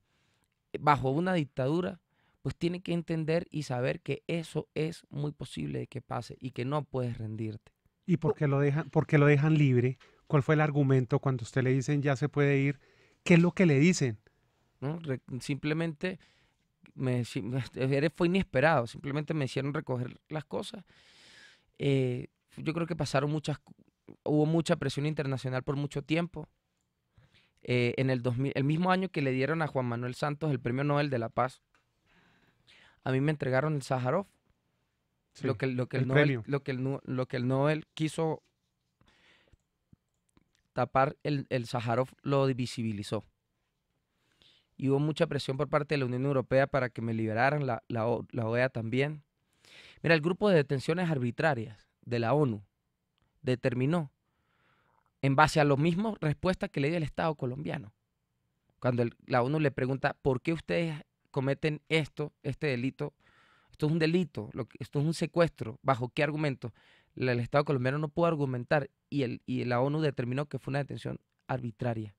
eh, bajo una dictadura, pues tiene que entender y saber que eso es muy posible que pase y que no puedes rendirte. ¿Y por qué lo dejan, por lo dejan libre? ¿Cuál fue el argumento cuando usted le dicen ya se puede ir? ¿Qué es lo que le dicen? ¿No? simplemente fue inesperado, simplemente me hicieron recoger las cosas. Eh, yo creo que pasaron muchas, hubo mucha presión internacional por mucho tiempo. Eh, en el, 2000, el mismo año que le dieron a Juan Manuel Santos el Premio Nobel de la Paz, a mí me entregaron el Sájarov. lo, que, lo, que el, Nobel, lo, que lo que el Nobel quiso tapar, el, el Sájarov lo visibilizó y hubo mucha presión por parte de la Unión Europea para que me liberaran, la, OEA e también. Mira, el grupo de detenciones arbitrarias de la ONU determinó, en base a la mismos respuesta que le dio el Estado colombiano, cuando la ONU le pregunta, ¿por qué ustedes cometen esto, este delito? Esto es un delito, esto es un secuestro, ¿bajo qué argumento? El, Estado colombiano no pudo argumentar y, el, y la ONU determinó que fue una detención arbitraria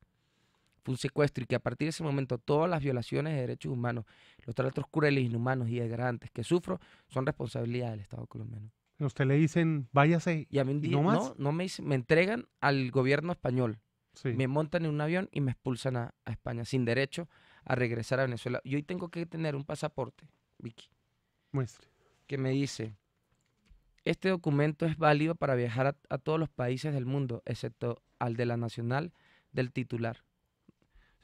fue un secuestro y que a partir de ese momento todas las violaciones de derechos humanos, los tratos crueles, inhumanos y degradantes que sufro son responsabilidad del Estado colombiano. usted le dicen, váyase. Y no, más? no, me, me entregan al gobierno español. Me montan en un avión y me expulsan a, España sin derecho a regresar a Venezuela. Y hoy tengo que tener un pasaporte, Vicky. Muestre. Que me dice, este documento es válido para viajar a todos los países del mundo, excepto al de la nacional del titular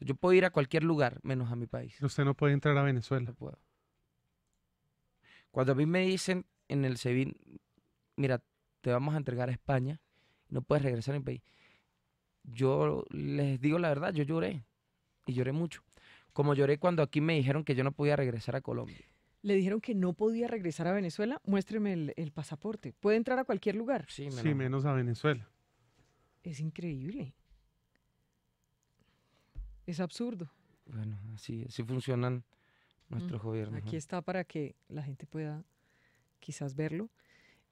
yo puedo ir a cualquier lugar menos a mi país. Usted no puede entrar a Venezuela. No puedo. Cuando a mí me dicen en el SEBIN, mira, te vamos a entregar a España, no puedes regresar a mi país. Yo les digo la verdad, yo lloré. Y lloré mucho. Como lloré cuando aquí me dijeron que yo no podía regresar a Colombia. Le dijeron que no podía regresar a Venezuela, muéstreme el, pasaporte. Puede entrar a cualquier lugar. sí, menos a Venezuela. Es increíble. Es absurdo. Bueno, así, funcionan nuestros gobiernos. Aquí está para que la gente pueda quizás verlo.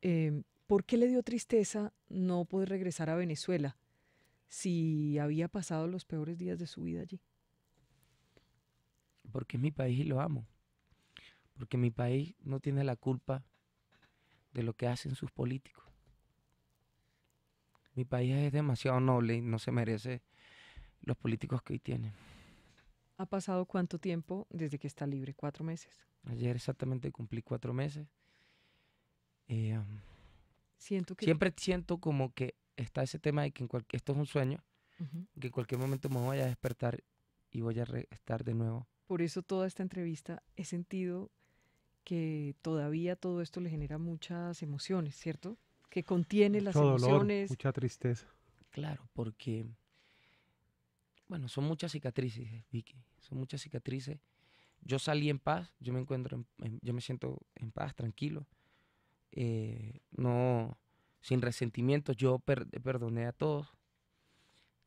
Em, ¿Por qué le dio tristeza no poder regresar a Venezuela si había pasado los peores días de su vida allí? Porque es mi país y lo amo. Porque mi país no tiene la culpa de lo que hacen sus políticos. Mi país es demasiado noble y no se merece los políticos que hoy tienen. ¿Ha pasado cuánto tiempo desde que está libre? ¿Cuatro meses? Ayer exactamente cumplí cuatro meses. Eh, um, siento que... Siempre siento como que está ese tema de que esto es un sueño, que en cualquier momento me voy a despertar y voy a estar de nuevo. Por eso toda esta entrevista he sentido que todavía todo esto le genera muchas emociones, ¿cierto? Que contiene las emociones. mucha tristeza. Claro, porque bueno, son muchas cicatrices, eh, Vicky, son muchas cicatrices. Yo salí en paz, yo me encuentro, yo me siento en paz, tranquilo, eh, no, sin resentimientos. Yo perdoné a todos,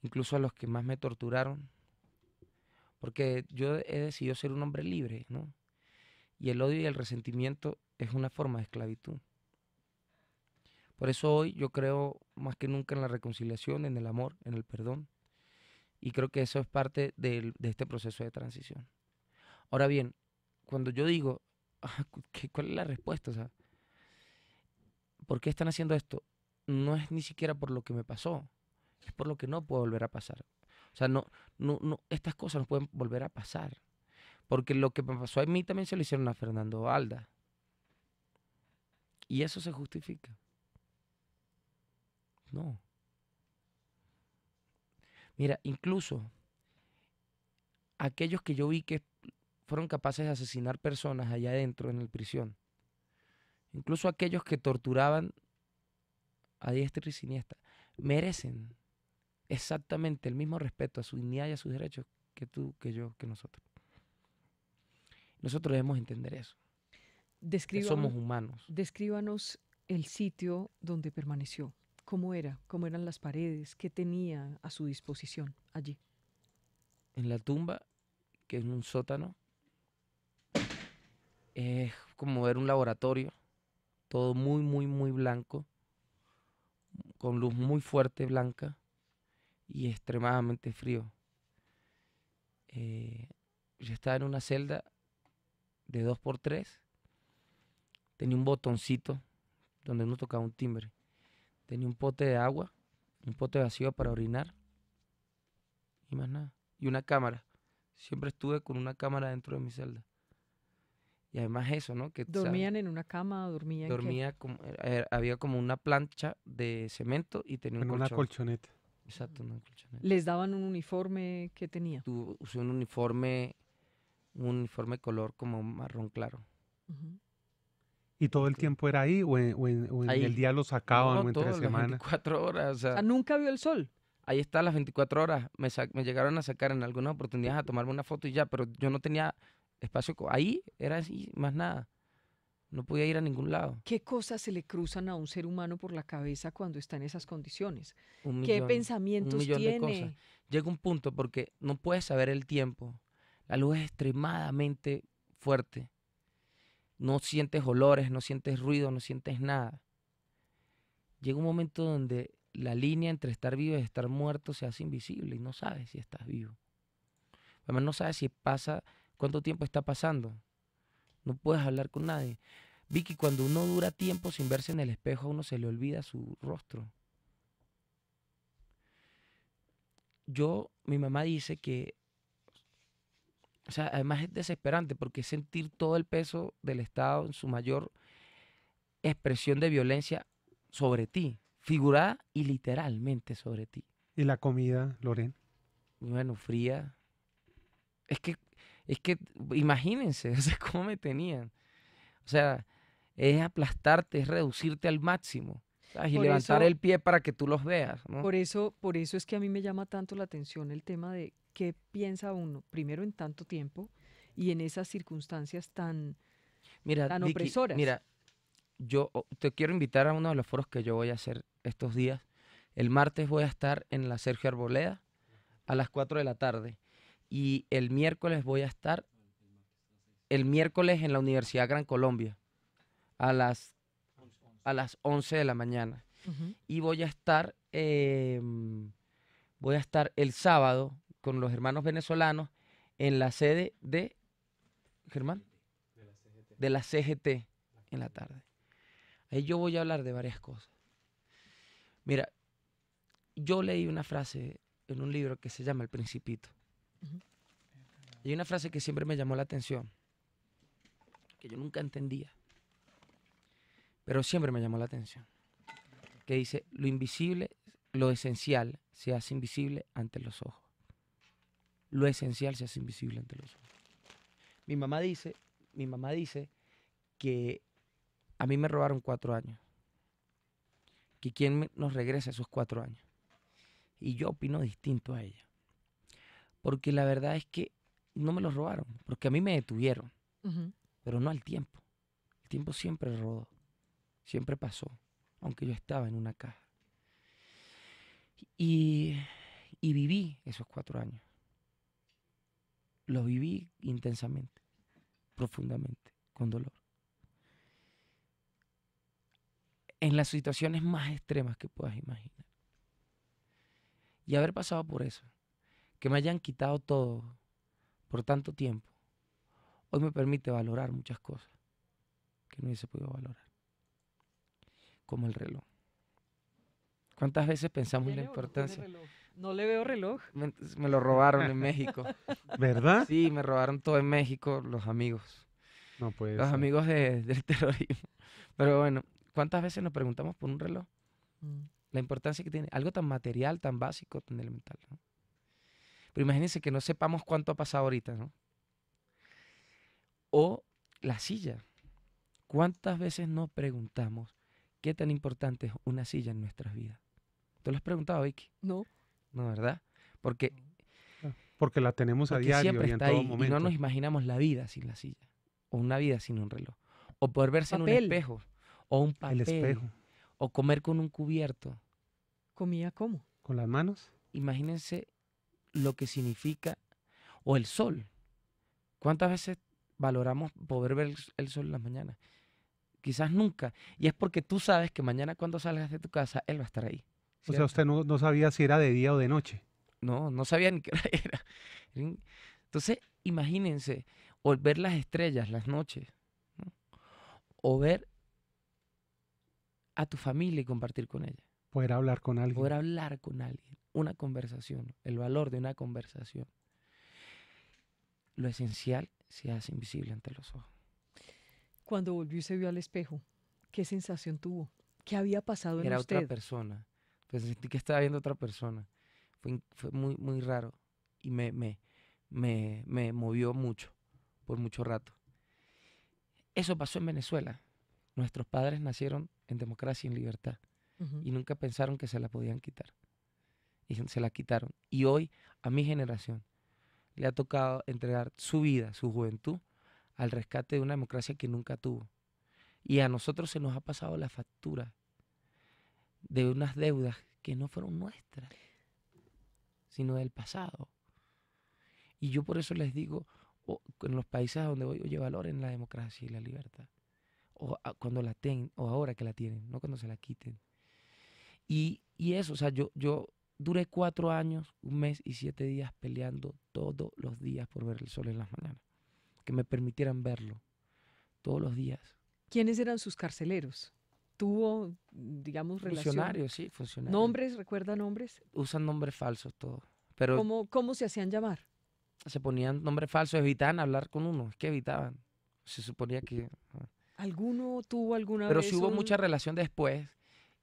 incluso a los que más me torturaron, porque yo he decidido ser un hombre libre, ¿no? Y el odio y el resentimiento es una forma de esclavitud. Por eso hoy yo creo más que nunca en la reconciliación, en el amor, en el perdón y creo que eso es parte de, este proceso de transición. Ahora bien, cuando yo digo, ¿cuál es la respuesta? O ¿Por qué están haciendo esto? No es ni siquiera por lo que me pasó, es por lo que no puede volver a pasar. O sea, no, no, no, estas cosas no pueden volver a pasar. Porque lo que me pasó a mí también se lo hicieron a Fernando Alda. Y eso se justifica. No. Mira, incluso aquellos que yo vi que fueron capaces de asesinar personas allá adentro en el prisión, incluso aquellos que torturaban a diestra y siniestra, merecen exactamente el mismo respeto a su dignidad y a sus derechos que tú, que yo, que nosotros. Nosotros debemos entender eso. somos humanos. Descríbanos el sitio donde permaneció. ¿Cómo era? ¿Cómo eran las paredes? ¿Qué tenía a su disposición allí? En la tumba, que es un sótano, es como ver un laboratorio, todo muy, muy, muy blanco, con luz muy fuerte blanca y extremadamente frío. Eh, yo estaba en una celda de 2x3, tenía un botoncito donde uno tocaba un timbre Tenía un pote de agua, un pote vacío para orinar y más nada. Y una cámara. Siempre estuve con una cámara dentro de mi celda. Y además eso, ¿no? Que, ¿Dormían en una cama? ¿Dormían Dormía como, había como una plancha de cemento y tenía un colchón. una colchoneta. Exacto, una colchoneta. ¿Les daban un uniforme que tenía? usé un uniforme, un uniforme color como marrón claro. Ajá. ¿Y todo el tiempo era ahí o en, el día lo sacaban o entre 24 horas. O sea, nunca vio el sol. Ahí está las 24 horas. Me, llegaron a sacar en alguna oportunidad a tomarme una foto y ya, pero yo no tenía espacio. Ahí era así, más nada. No podía ir a ningún lado. ¿Qué cosas se le cruzan a un ser humano por la cabeza cuando está en esas condiciones? ¿Qué pensamientos tiene? Llega un punto porque no puedes saber el tiempo. La luz es extremadamente fuerte. No sientes olores, no sientes ruido, no sientes nada. Llega un momento donde la línea entre estar vivo y estar muerto se hace invisible y no sabes si estás vivo. mamá no sabes si pasa, cuánto tiempo está pasando. No puedes hablar con nadie. Vicky, cuando uno dura tiempo sin verse en el espejo, a uno se le olvida su rostro. Yo, mi mamá dice que o sea, además es desesperante porque sentir todo el peso del Estado en su mayor expresión de violencia sobre ti, figurada y literalmente sobre ti. ¿Y la comida, Loren? Bueno, fría. Es que, es que, imagínense, cómo me tenían. O sea, es aplastarte, es reducirte al máximo. Y levantar el pie para que tú los veas. Por, eso, por eso es que a mí me llama tanto la atención el tema de qué piensa uno, primero en tanto tiempo y en esas circunstancias tan, opresoras. Mira, yo oh, te quiero invitar a uno de los foros que yo voy a hacer estos días. El martes voy a estar en la Sergio Arboleda a las 4 de la tarde y el miércoles voy a estar el miércoles en la Universidad Gran Colombia a las, a las 11 de la mañana. Y voy a estar em, voy a estar el sábado con los hermanos venezolanos en la sede de Germán de la CGT, en la tarde. Ahí yo voy a hablar de varias cosas. Mira, yo leí una frase en un libro que se llama El Principito. y Hay una frase que siempre me llamó la atención, que yo nunca entendía, pero siempre me llamó la atención, que dice, lo invisible, lo esencial, se hace invisible ante los ojos lo esencial se hace invisible ante los ojos. Mi mamá dice, mi mamá dice que a mí me robaron cuatro años. Que quién nos regresa esos cuatro años. Y yo opino distinto a ella. Porque la verdad es que no me los robaron, porque a mí me detuvieron, pero no al tiempo. El tiempo siempre rodó, siempre pasó, aunque yo estaba en una caja. y viví esos cuatro años lo viví intensamente, profundamente, con dolor. En las situaciones más extremas que puedas imaginar. Y haber pasado por eso, que me hayan quitado todo por tanto tiempo, hoy me permite valorar muchas cosas que no hubiese podido valorar. Como el reloj. ¿Cuántas veces pensamos en la importancia? No le veo reloj. Me, lo robaron en México. ¿Verdad? Sí, me robaron todo en México los amigos. No pues. Los amigos del terrorismo. Pero bueno, ¿cuántas veces nos preguntamos por un reloj? Mm. La importancia que tiene. Algo tan material, tan básico, tan elemental. Pero imagínense que no sepamos cuánto ha pasado ahorita, ¿no? O la silla. ¿Cuántas veces nos preguntamos qué tan importante es una silla en nuestras vidas? ¿tú lo has preguntado, Vicky? No. ¿no? ¿Verdad? Porque... Porque la tenemos a diario en Y no nos imaginamos la vida sin la silla, o una vida sin un reloj, o poder verse en un espejo, o un espejo. o comer con un cubierto. ¿Comía cómo? ¿Con las manos? Imagínense lo que significa, o el sol. ¿Cuántas veces valoramos poder ver el sol en las mañanas? Quizás nunca. Y es porque tú sabes que mañana cuando salgas de tu casa, él va a estar ahí. O sea, usted no, sabía si era de día o de noche. No, no sabía ni qué era. Entonces, imagínense, volver las estrellas las noches, o ver a tu familia y compartir con ella. Poder hablar con alguien. Poder hablar con alguien. Una conversación, el valor de una conversación. Lo esencial se hace invisible ante los ojos. Cuando volvió y se vio al espejo, ¿qué sensación tuvo? ¿Qué había pasado en usted? Era otra persona que sentí que estaba viendo otra persona. Fue, muy, muy raro y me, me, me, movió mucho, por mucho rato. Eso pasó en Venezuela. Nuestros padres nacieron en democracia y en libertad y nunca pensaron que se la podían quitar. Y se la quitaron. Y hoy a mi generación le ha tocado entregar su vida, su juventud, al rescate de una democracia que nunca tuvo. Y a nosotros se nos ha pasado la factura de unas deudas que no fueron nuestras, sino del pasado. Y yo por eso les digo, en los países donde voy, oye, valoren la democracia y la libertad. O cuando la tienen, o ahora que la tienen, no cuando se la quiten. Y, eso, o sea, yo, yo duré cuatro años, un mes y siete días peleando todos los días por ver el sol en las mañanas. Que me permitieran verlo todos los días. ¿Quiénes eran sus carceleros? tuvo, digamos, relación. Funcionarios, sí, funcionarios. ¿Nombres? ¿Recuerda nombres? Usan nombres falsos todo. Pero ¿Cómo, ¿Cómo se hacían llamar? Se ponían nombres falsos, evitaban hablar con uno, es que evitaban. Se suponía que... Ah. ¿Alguno tuvo alguna Pero si sí hubo mucha relación después,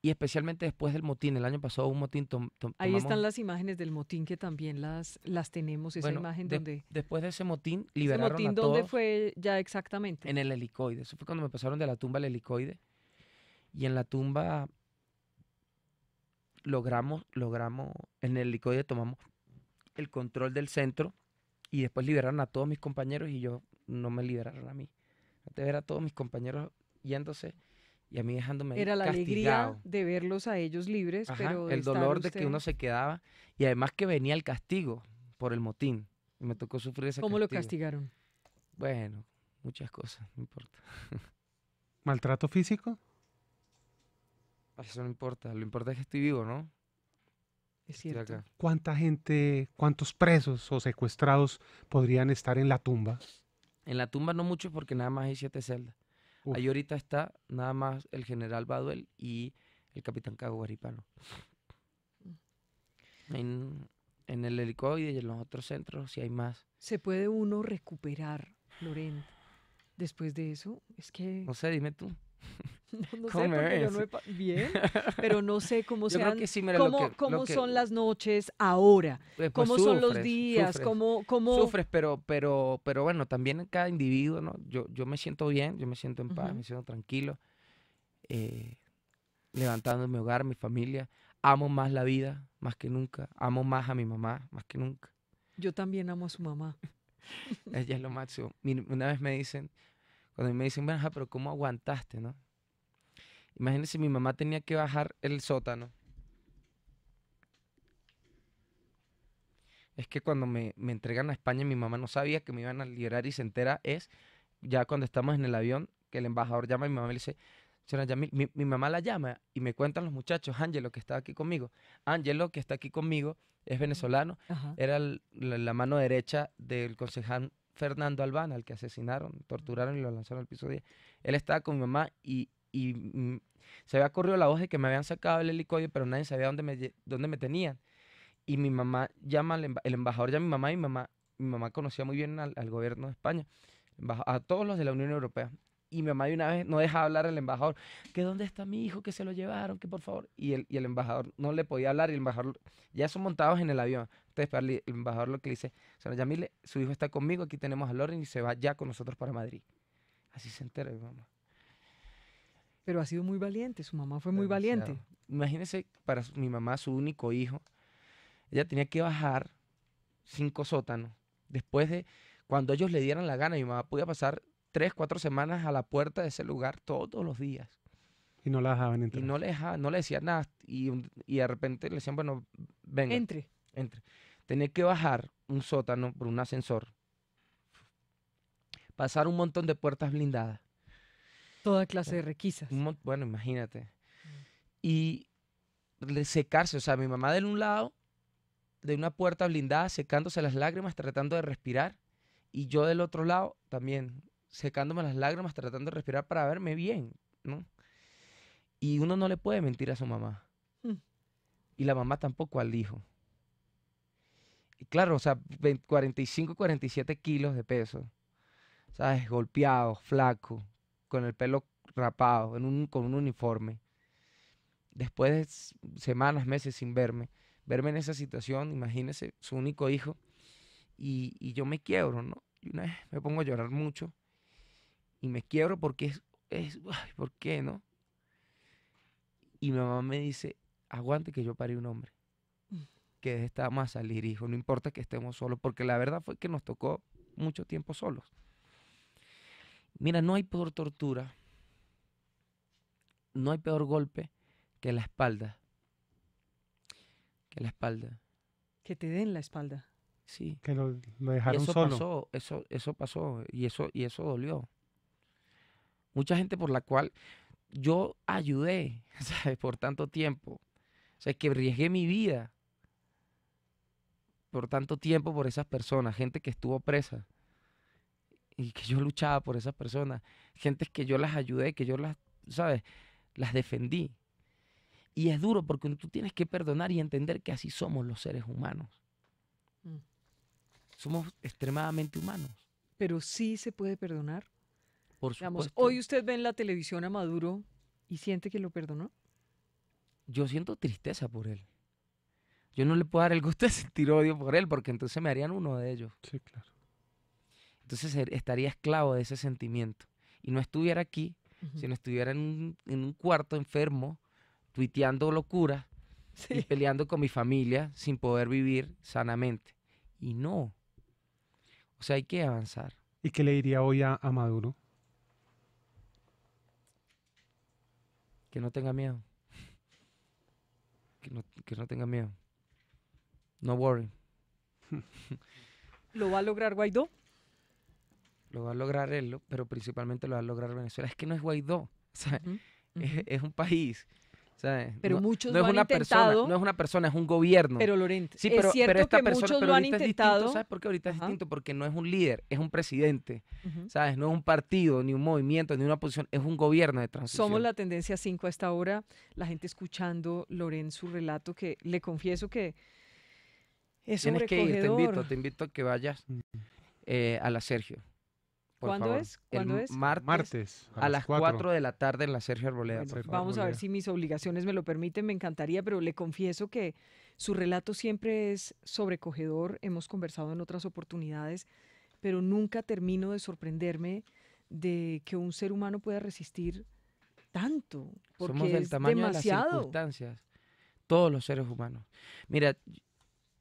y especialmente después del motín. El año pasado hubo un motín. Ahí están las imágenes del motín que también las, las tenemos, esa imagen donde... Después de ese motín liberaron ese motín, motín ¿Dónde fue ya exactamente? En el helicoide. Eso fue cuando me pasaron de la tumba al helicoide. Y en la tumba logramos, logramos, en el helicóptero tomamos el control del centro y después liberaron a todos mis compañeros y yo no me liberaron a mí. de ver a todos mis compañeros yéndose y a mí dejándome Era la alegría de verlos a ellos libres, pero el dolor de que uno se quedaba y además que venía el castigo por el motín. Y me tocó sufrir ese ¿Cómo lo castigaron? Bueno, muchas cosas, no importa. ¿Maltrato físico? Eso no importa, lo importante es que estoy vivo, ¿no? Es cierto. ¿Cuánta gente, cuántos presos o secuestrados podrían estar en la tumba? En la tumba no mucho porque nada más hay siete celdas. Ahí ahorita está nada más el general Baduel y el capitán Cago Guaripano. Mm. En, el helicoide y en los otros centros si hay más. ¿Se puede uno recuperar, Loren, después de eso? Es que... No sé, dime tú. No, sé, porque yo no he bien, pero no sé cómo, sean, cómo, cómo son las noches ahora, eh, pues cómo son los días, cómo, cómo... Sufres, pero, pero, pero bueno, también en cada individuo, ¿no? Yo, yo me siento bien, yo me siento en paz, me siento tranquilo, eh, levantando mi hogar, mi familia. Amo más la vida, más que nunca. Amo más a mi mamá, más que nunca. Yo también amo a su mamá. Ella es lo máximo. Una vez me dicen, cuando me dicen, pero ¿cómo aguantaste, no? Imagínense, mi mamá tenía que bajar el sótano. Es que cuando me, entregan a España, mi mamá no sabía que me iban a liberar y se entera es ya cuando estamos en el avión, que el embajador llama y mi mamá le dice, mi, mamá la llama y me cuentan los muchachos, Ángelo que está aquí conmigo. Ángelo que está aquí conmigo es venezolano, era la, mano derecha del concejal Fernando Albán, al que asesinaron, torturaron y lo lanzaron al piso 10. Él estaba con mi mamá y y se había corrido la voz de que me habían sacado el helicóptero pero nadie sabía dónde me, dónde me tenían. Y mi mamá llama, el embajador llama mi mamá y mi mamá, conocía muy bien al, gobierno de España, a todos los de la Unión Europea. Y mi mamá de una vez no deja hablar al embajador, que dónde está mi hijo, que se lo llevaron, que por favor. Y el, el embajador no le podía hablar y el embajador, ya son montados en el avión. Entonces, el embajador lo que le dice, señor Yamile, su hijo está conmigo, aquí tenemos a Loren y se va ya con nosotros para Madrid. Así se entera mi mamá pero ha sido muy valiente, su mamá fue muy valiente. Imagínese para mi mamá, su único hijo, ella tenía que bajar cinco sótanos. Después de cuando ellos le dieran la gana, mi mamá podía pasar tres, cuatro semanas a la puerta de ese lugar todos los días. Y no la dejaban entrar. Y no le, no le decían nada. Y, de repente le decían, bueno, venga. Entre. Entre. Tenía que bajar un sótano por un ascensor. Pasar un montón de puertas blindadas. Toda clase de requisas. Bueno, imagínate. Mm. Y secarse, o sea, mi mamá de un lado, de una puerta blindada, secándose las lágrimas, tratando de respirar, y yo del otro lado también, secándome las lágrimas, tratando de respirar para verme bien, ¿no? Y uno no le puede mentir a su mamá. Mm. Y la mamá tampoco al hijo. Y claro, o sea, 45, 47 kilos de peso. ¿Sabes? Golpeado, flaco con el pelo rapado, con un uniforme. Después de semanas, meses sin verme, verme en esa situación, imagínese, su único hijo, y, yo me quiebro, ¿no? Y una vez me pongo a llorar mucho y me quiebro porque es, es ¿por qué, no? Y mi mamá me dice, aguante que yo parí un hombre. Mm. Que de esta más salir, hijo. No importa que estemos solos, porque la verdad fue que nos tocó mucho tiempo solos. Mira, no hay peor tortura, no hay peor golpe que la espalda. Que la espalda. Que te den la espalda. Sí. Que no dejaron eso Pasó, eso, eso pasó y eso, y eso dolió. Mucha gente por la cual yo ayudé, Por tanto tiempo. O sea, que arriesgué mi vida por tanto tiempo por esas personas, gente que estuvo presa y que yo luchaba por esas personas, gentes que yo las ayudé, que yo las, ¿sabes? Las defendí. Y es duro porque tú tienes que perdonar y entender que así somos los seres humanos. Mm. Somos extremadamente humanos. Pero sí se puede perdonar. Por supuesto. hoy usted ve en la televisión a Maduro y siente que lo perdonó. Yo siento tristeza por él. Yo no le puedo dar el gusto de sentir odio por él porque entonces me harían uno de ellos. Sí, claro. Entonces er, estaría esclavo de ese sentimiento. Y no estuviera aquí, sino estuviera en un, cuarto enfermo, tuiteando locura y peleando con mi familia sin poder vivir sanamente. Y no. O sea, hay que avanzar. ¿Y qué le diría hoy a, Maduro? Que no tenga miedo. Que no, que no tenga miedo. No worry. ¿Lo va a lograr Guaidó? lo va a lograr él, pero principalmente lo va a lograr Venezuela. Es que no es Guaidó, ¿sabes? es, un país. ¿sabes? Pero no, muchos no es una persona, no es una persona, es un gobierno. Pero Lorente, sí, pero, es esta persona, muchos lo han intentado. ¿Sabes por qué ahorita es distinto? Porque no es un líder, es un presidente. ¿Sabes? No es un partido, ni un movimiento, ni una posición, es un gobierno de transición. Somos la tendencia 5 a esta hora. La gente escuchando Lorenzo su relato, que le confieso que es Tienes que te invito, te invito a que vayas mm. eh, a la Sergio. ¿Cuándo es? Martes, a, las 4. de la tarde en la Sergio Arboleda. vamos a ver si mis obligaciones me lo permiten, me encantaría, pero le confieso que su relato siempre es sobrecogedor, hemos conversado en otras oportunidades, pero nunca termino de sorprenderme de que un ser humano pueda resistir tanto, porque Somos del tamaño de las circunstancias, todos los seres humanos. Mira,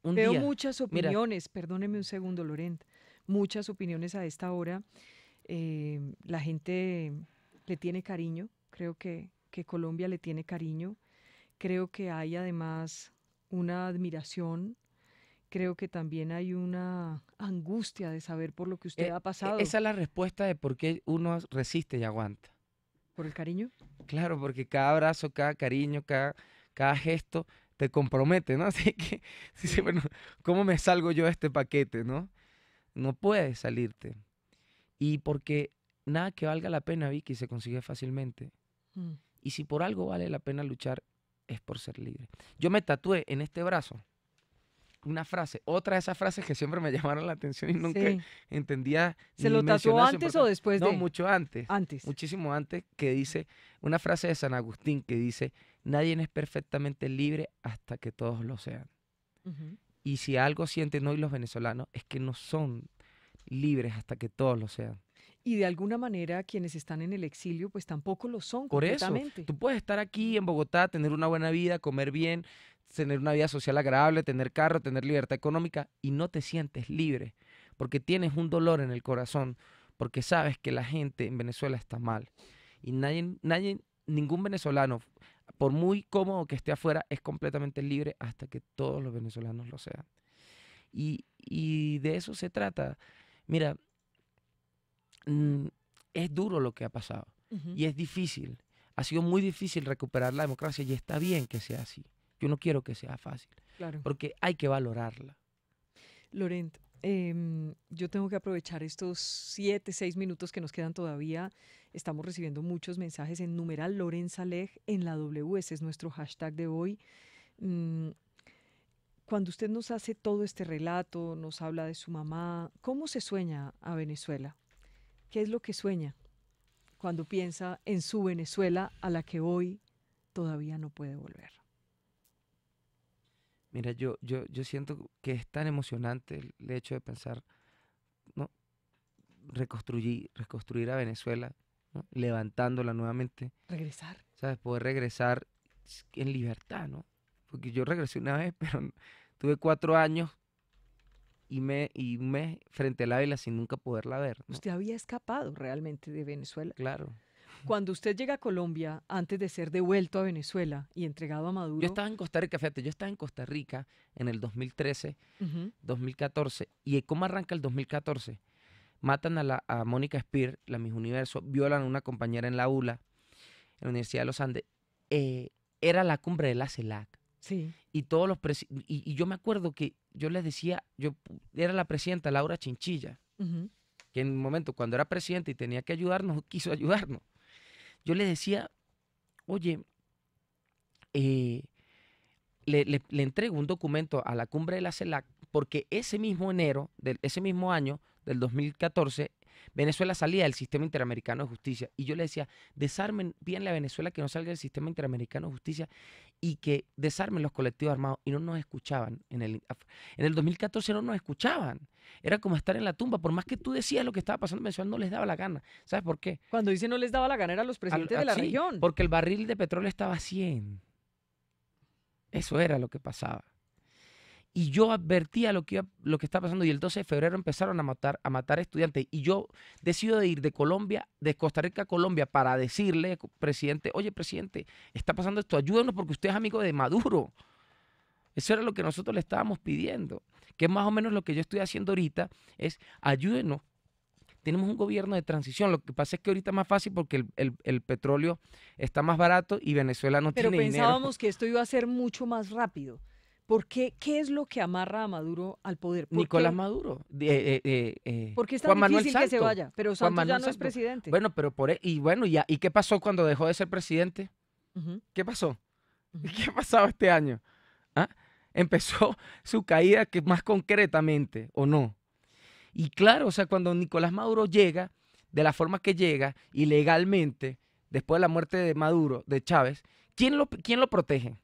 Veo muchas opiniones, perdóneme un segundo, Lorent muchas opiniones a esta hora. Eh, la gente le tiene cariño, creo que, Colombia le tiene cariño. Creo que hay además una admiración creo que también hay una angustia de saber por lo que usted eh, ha eh, pasado. Esa es la respuesta de por qué uno resiste y aguanta. ¿Por el cariño? Claro, porque cada abrazo, cada cariño, cada, gesto te compromete, ¿no? Así que, sí. bueno, ¿cómo me salgo yo de este paquete, no? No puedes salirte. Y porque nada que valga la pena, Vicky, se consigue fácilmente. Mm. Y si por algo vale la pena luchar, es por ser libre. Yo me tatué en este brazo una frase, otra de esas frases que siempre me llamaron la atención y nunca entendía. ¿Se lo tatuó antes o después de? No, mucho antes. Antes. Muchísimo antes, que dice, una frase de San Agustín que dice, nadie es perfectamente libre hasta que todos lo sean. Y si algo sienten hoy los venezolanos es que no son libres hasta que todos lo sean. Y de alguna manera quienes están en el exilio pues tampoco lo son. Por completamente. eso, tú puedes estar aquí en Bogotá, tener una buena vida, comer bien, tener una vida social agradable, tener carro, tener libertad económica y no te sientes libre porque tienes un dolor en el corazón, porque sabes que la gente en Venezuela está mal. Y nadie, nadie ningún venezolano por muy cómodo que esté afuera, es completamente libre hasta que todos los venezolanos lo sean. Y, de eso se trata. Mira, mm, es duro lo que ha pasado y es difícil. Ha sido muy difícil recuperar la democracia y está bien que sea así. Yo no quiero que sea fácil, porque hay que valorarla. Lorento, Em, yo tengo que aprovechar estos siete, seis minutos que nos quedan todavía. Estamos recibiendo muchos mensajes en numeral Lorenza Leg en la W, ese es nuestro hashtag de hoy. Mm, cuando usted nos hace todo este relato, nos habla de su mamá, ¿cómo se sueña a Venezuela? ¿Qué es lo que sueña cuando piensa en su Venezuela a la que hoy todavía no puede volver? Mira, yo, yo, yo siento que es tan emocionante el, hecho de pensar, ¿no? Reconstruir, reconstruir a Venezuela, levantándola nuevamente. Regresar. ¿Sabes? Poder regresar en libertad, ¿no? Porque yo regresé una vez, pero tuve cuatro años y me, y me frente al Ávila sin nunca poderla ver. Usted había escapado realmente de Venezuela. Claro. Cuando usted llega a Colombia, antes de ser devuelto a Venezuela y entregado a Maduro. Yo estaba en Costa Rica, fíjate, yo estaba en Costa Rica en el 2013, 2014. ¿Y cómo arranca el 2014? Matan a, la, a Mónica Spear, la Miss Universo, violan a una compañera en la ULA, en la Universidad de los Andes. Eh, era la cumbre de la CELAC. Sí. Y todos los y, y, yo me acuerdo que yo les decía, yo era la presidenta Laura Chinchilla, que en un momento cuando era presidenta y tenía que ayudarnos, quiso ayudarnos yo le decía, oye, eh, le, entrego un documento a la cumbre de la CELAC porque ese mismo enero, de, ese mismo año del 2014, Venezuela salía del sistema interamericano de justicia. Y yo le decía, desarmen bien la Venezuela que no salga del sistema interamericano de justicia y que desarmen los colectivos armados y no nos escuchaban. En el, en el 2014 no nos escuchaban. Era como estar en la tumba. Por más que tú decías lo que estaba pasando en Venezuela, no les daba la gana. ¿Sabes por qué? Cuando dice no les daba la gana, eran los presidentes de la región. Porque el barril de petróleo estaba a 100. Eso era lo que pasaba y yo advertía lo que, iba, lo que estaba pasando y el 12 de febrero empezaron a matar, a matar estudiantes y yo decido de ir de Colombia, de Costa Rica a Colombia para decirle, presidente, oye, presidente, está pasando esto, ayúdenos porque usted es amigo de Maduro. Eso era lo que nosotros le estábamos pidiendo, que más o menos lo que yo estoy haciendo ahorita, es ayúdenos. Tenemos un gobierno de transición. Lo que pasa es que ahorita es más fácil porque el, petróleo está más barato y Venezuela no tiene dinero. Pero pensábamos que esto iba a ser mucho más rápido. ¿Por qué? es lo que amarra a Maduro al poder? Nicolás Maduro. Porque eh, eh, eh, ¿Por qué es difícil que se vaya? Pero Santos ya no es presidente. Bueno, pero por e, y bueno, ¿y qué pasó cuando dejó de ser presidente? ¿Qué pasó? ¿Qué ha pasado este año? ¿Ah? Empezó su caída que más concretamente, ¿o no? Y claro, o sea, cuando Nicolás Maduro llega, de la forma que llega, ilegalmente, después de la muerte de Maduro, de Chávez, ¿quién lo, quién lo protege?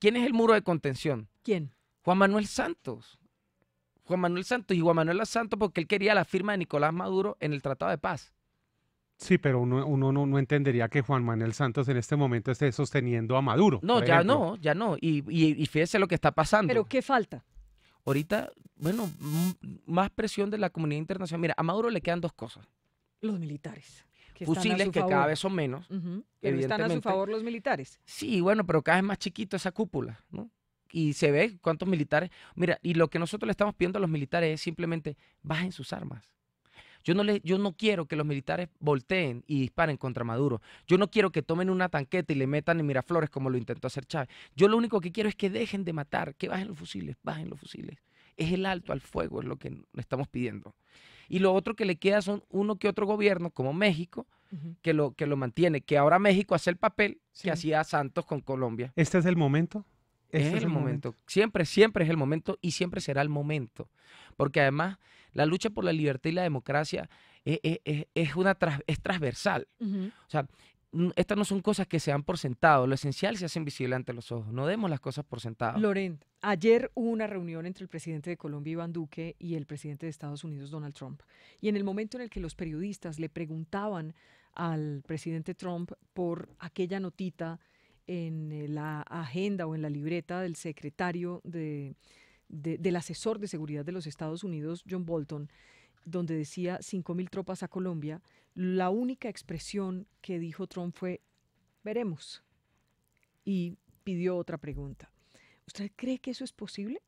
¿Quién es el muro de contención? ¿Quién? Juan Manuel Santos. Juan Manuel Santos y Juan Manuel Santos porque él quería la firma de Nicolás Maduro en el Tratado de Paz. Sí, pero uno, no, entendería que Juan Manuel Santos en este momento esté sosteniendo a Maduro. No, ya no, ya no. Y, fíjese lo que está pasando. Pero ¿qué falta? Ahorita, bueno, más presión de la comunidad internacional. Mira, a Maduro le quedan dos cosas. Los militares. Que Fusiles que cada vez son menos. están a su favor los militares. Sí, bueno, pero cada vez más chiquito esa cúpula, ¿no? y se ve cuántos militares. Mira, y lo que nosotros le estamos pidiendo a los militares es simplemente bajen sus armas. Yo no, le, yo no quiero que los militares volteen y disparen contra Maduro. Yo no quiero que tomen una tanqueta y le metan en Miraflores como lo intentó hacer Chávez. Yo lo único que quiero es que dejen de matar, que bajen los fusiles, bajen los fusiles. Es el alto al fuego, es lo que le estamos pidiendo. Y lo otro que le queda son uno que otro gobierno, como México, que, lo, que lo mantiene, que ahora México hace el papel que hacía Santos con Colombia. ¿Este es el momento? es, el momento. Siempre, siempre es el momento y siempre será el momento. Porque además la lucha por la libertad y la democracia e, e, e, es, una, es transversal. O sea, estas no son cosas que se dan por sentado. Lo esencial se hace invisible ante los ojos. No demos las cosas por sentado. Lorent, ayer hubo una reunión entre el presidente de Colombia, Iván Duque, y el presidente de Estados Unidos, Donald Trump. Y en el momento en el que los periodistas le preguntaban al presidente Trump por aquella notita en eh, la agenda o en la libreta del secretario del asesor de seguridad de los Estados Unidos, John Bolton, donde decía 5.000 tropas a Colombia, la única expresión que dijo Trump fue, veremos. Y pidió otra pregunta. ¿Usted cree que eso es posible?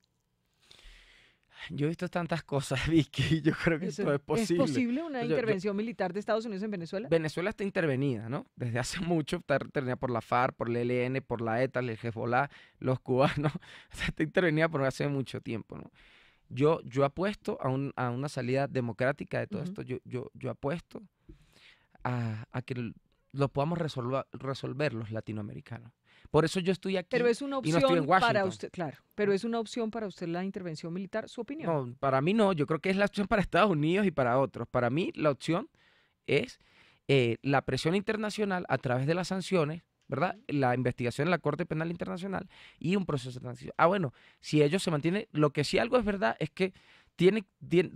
Yo he visto tantas cosas, Vicky, yo creo que Eso, es posible. ¿Es posible una intervención militar de Estados Unidos en Venezuela? Venezuela está intervenida, ¿no? Desde hace mucho, está intervenida por la FARC, por el ELN, por la ETA, el Hezbollah, los cubanos, está intervenida por hace mucho tiempo, ¿no? Yo, yo apuesto a, una salida democrática de todo esto, yo, yo, apuesto a, que lo podamos resolver los latinoamericanos. Por eso yo estoy aquí. es una no en Washington. para usted, claro. Pero es una opción para usted la intervención militar, su opinión. No, para mí no. Yo creo que es la opción para Estados Unidos y para otros. Para mí la opción es eh, la presión internacional a través de las sanciones ¿verdad? La investigación en la Corte Penal Internacional y un proceso de transición. Ah, bueno, si ellos se mantienen, lo que sí algo es verdad es que tiene,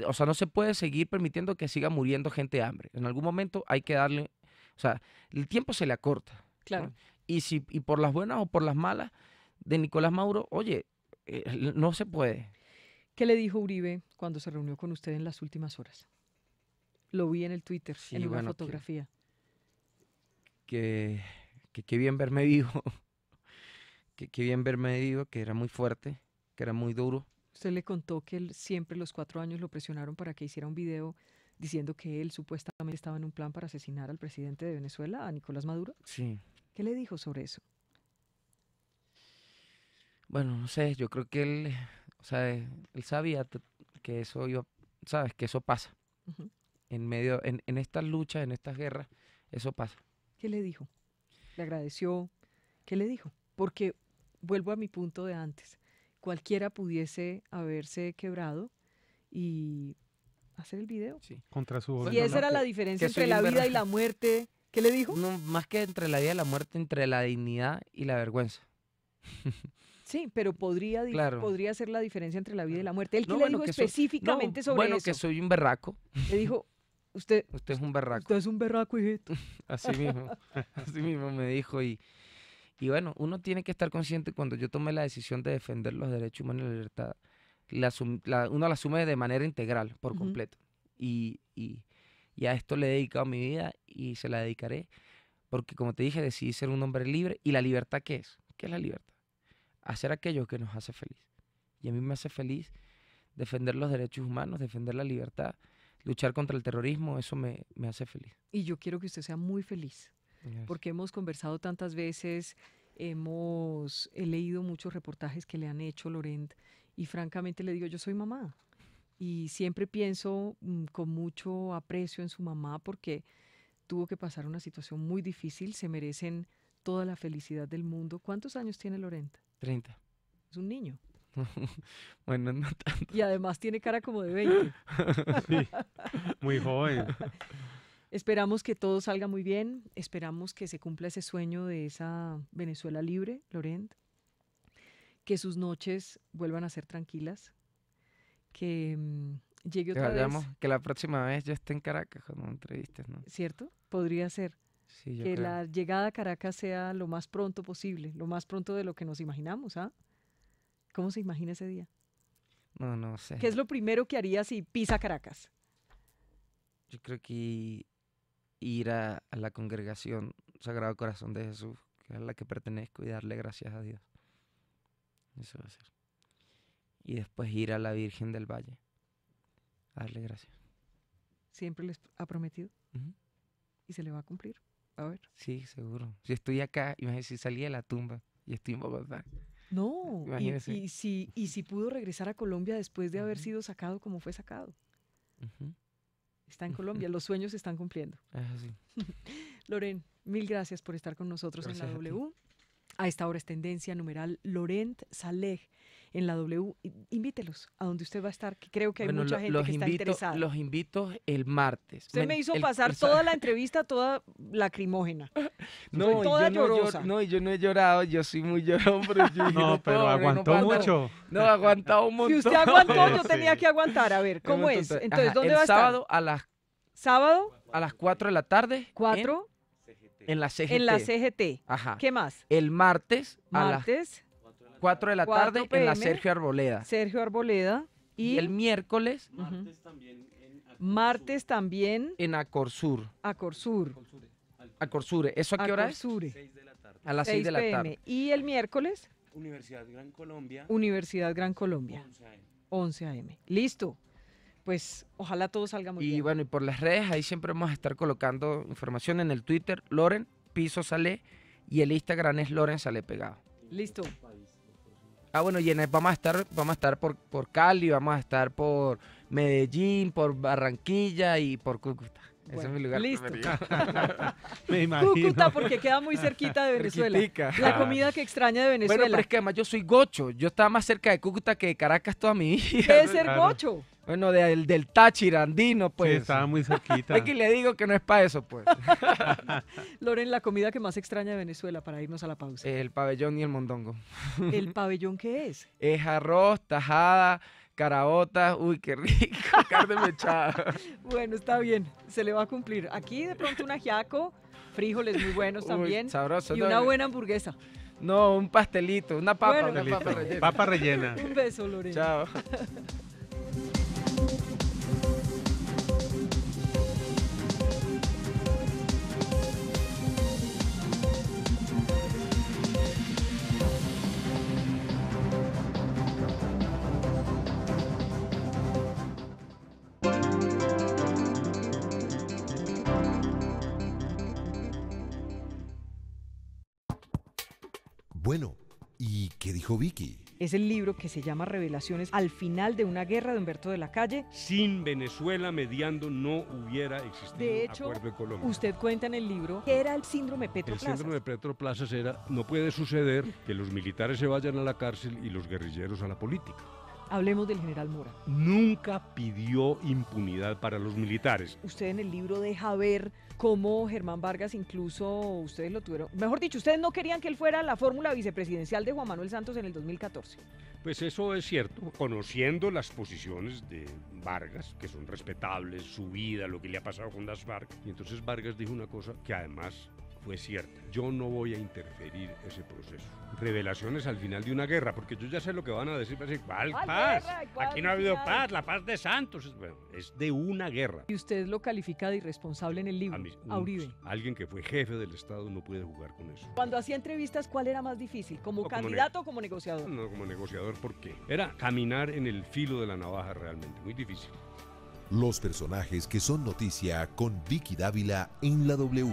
o sea, no se puede seguir permitiendo que siga muriendo gente de hambre. En algún momento hay que darle, o sea, el tiempo se le acorta. Claro. Y, por las buenas o por las malas de Nicolás Maduro, oye, eh, no se puede. ¿Qué le dijo Uribe cuando se reunió con usted en las últimas horas? Lo vi en el Twitter, en una fotografía. Que, qué bien verme vivo. que, qué bien verme vivo, que era muy fuerte, que era muy duro. Usted le contó que él, siempre los cuatro años lo presionaron para que hiciera un video diciendo que él supuestamente estaba en un plan para asesinar al presidente de Venezuela, a Nicolás Maduro. Sí. ¿Qué le dijo sobre eso? Bueno, no sé, yo creo que él, o él sabía que eso iba, sabes, que eso pasa. En medio, en, estas luchas, en estas guerras, eso pasa. ¿Qué le dijo? ¿Le agradeció? ¿Qué le dijo? Porque vuelvo a mi punto de antes. Cualquiera pudiese haberse quebrado y hacer el video. Sí. Contra su Y esa era la diferencia entre la vida y la muerte ¿Qué le dijo? No, más que entre la vida y la muerte, entre la dignidad y la vergüenza. Sí, pero podría, podría ser la diferencia entre la vida y la muerte. Él que le dijo específicamente sobre bueno, eso. Bueno, que soy un berraco. Le dijo, usted... Usted es un berraco. Usted es un berraco, hijito. Así mismo, así mismo me dijo. Y, y bueno, uno tiene que estar consciente cuando yo tomé la decisión de defender los derechos humanos y la libertad, uno la asume de manera integral, por completo. y y a esto le he dedicado mi vida y se la dedicaré porque como te dije decidí ser un hombre libre y la libertad qué es qué es la libertad hacer aquello que nos hace feliz y a mí me hace feliz defender los derechos humanos defender la libertad luchar contra el terrorismo eso me, hace feliz y yo quiero que usted sea muy feliz porque hemos conversado tantas veces hemos he leído muchos reportajes que le han hecho Lorent y francamente le digo yo soy mamá y siempre pienso mm, con mucho aprecio en su mamá porque tuvo que pasar una situación muy difícil, se merecen toda la felicidad del mundo. ¿Cuántos años tiene Lorent? Treinta. Es un niño. bueno, no tanto. Y además tiene cara como de 20. sí, muy joven. Esperamos que todo salga muy bien, esperamos que se cumpla ese sueño de esa Venezuela libre, Lorent, que sus noches vuelvan a ser tranquilas, que mm, llegue otra vez. Que la próxima vez yo esté en Caracas cuando me entrevistes, ¿no? ¿Cierto? Podría ser. que la llegada a Caracas sea lo más pronto posible, lo más pronto de lo que nos imaginamos, ¿ah? ¿Cómo se imagina ese día? No, no sé. ¿Qué es lo primero que haría si pisa Caracas? Yo creo que ir a, a la congregación Sagrado Corazón de Jesús, que es a la que pertenezco, y darle gracias a Dios. Eso va a ser y después ir a la Virgen del Valle a darle gracias. Siempre les ha prometido. Y se le va a cumplir. A ver. Sí, seguro. Si estoy acá, imagínese, si salí de la tumba y estoy en Bogotá. No, Y, si, pudo regresar a Colombia después de haber sido sacado como fue sacado. Está en Colombia, los sueños se están cumpliendo. Loren, mil gracias por estar con nosotros en la W. A esta hora es tendencia numeral Lorent Saleh en la W. Invítelos a donde usted va a estar, que creo que hay mucha gente que está interesada. Los invito el martes. Usted me, hizo pasar toda la entrevista, toda lacrimógena. No, yo No, he llorado, yo soy muy llorón, pero yo No, pero aguantó mucho. No, aguantó un montón. Si usted aguantó, yo tenía que aguantar. A ver, ¿cómo es? Entonces, ¿dónde va a estar? Sábado a las. ¿Sábado? A las 4 de la tarde. ¿eh? ¿Cuatro? En la CGT. En la CGT. Ajá. ¿Qué más? El martes, martes a las 4 de la tarde en la Sergio Arboleda. Sergio Arboleda. Y, el miércoles. Martes también en Acorsur. Martes también. En Acorsur. Acorsur. Acorsure. ¿Eso a qué hora A las 6 de la tarde. A las 6, de la tarde. ¿Y el miércoles? Universidad Gran Colombia. Universidad Gran Colombia. 11 a.m. 11 a.m. Listo pues ojalá todo salga muy bien. Y bueno, y por las redes, ahí siempre vamos a estar colocando información en el Twitter, Loren Piso Sale, y el Instagram es Loren Sale Pegado. Listo. Ah, bueno, y en el, vamos a estar, vamos a estar por, por Cali, vamos a estar por Medellín, por Barranquilla y por Cúcuta. Ese es mi lugar. Listo. Cúcuta, porque queda muy cerquita de Venezuela. La comida que extraña de Venezuela. Bueno, pero es que además yo soy gocho. Yo estaba más cerca de Cúcuta que de Caracas toda mi vida. ser gocho? Bueno, del, del pues. Sí, estaba muy cerquita. que le digo que no es para eso, pues. Loren, la comida que más extraña de Venezuela, para irnos a la pausa. El pabellón y el mondongo. ¿El pabellón qué es? Es arroz, tajada, caraotas, uy, qué rico, carne mechada. bueno, está bien, se le va a cumplir. Aquí de pronto un ajiaco, frijoles muy buenos también. Sabroso, y una buena hamburguesa. No, un pastelito, una papa, papa rellena. un beso, Loren. Chao. Bueno, ¿y qué dijo Vicky? es el libro que se llama Revelaciones al final de una guerra de Humberto de la Calle. Sin Venezuela mediando no hubiera existido de hecho, De Usted cuenta en el libro que era el síndrome Petro El síndrome de Petro Plazas era no puede suceder que los militares se vayan a la cárcel y los guerrilleros a la política. Hablemos del general Mora. Nunca pidió impunidad para los militares. Usted en el libro deja ver cómo Germán Vargas incluso ustedes lo tuvieron. Mejor dicho, ustedes no querían que él fuera la fórmula vicepresidencial de Juan Manuel Santos en el 2014. Pues eso es cierto, conociendo las posiciones de Vargas, que son respetables, su vida, lo que le ha pasado con las Vargas. Y entonces Vargas dijo una cosa que además fue cierta. Yo no voy a interferir ese proceso. Revelaciones al final de una guerra, porque yo ya sé lo que van a decir. Van decir ¿Cuál, paz? Aquí no ha habido paz, la paz de Santos. es de una guerra. Y usted lo califica de irresponsable en el libro, a, Alguien que fue jefe del Estado no puede jugar con eso. Cuando hacía entrevistas, ¿cuál era más difícil? ¿Como candidato o como negociador? No, como negociador, porque Era caminar en el filo de la navaja realmente, muy difícil. Los personajes que son noticia con Vicky Dávila en la W.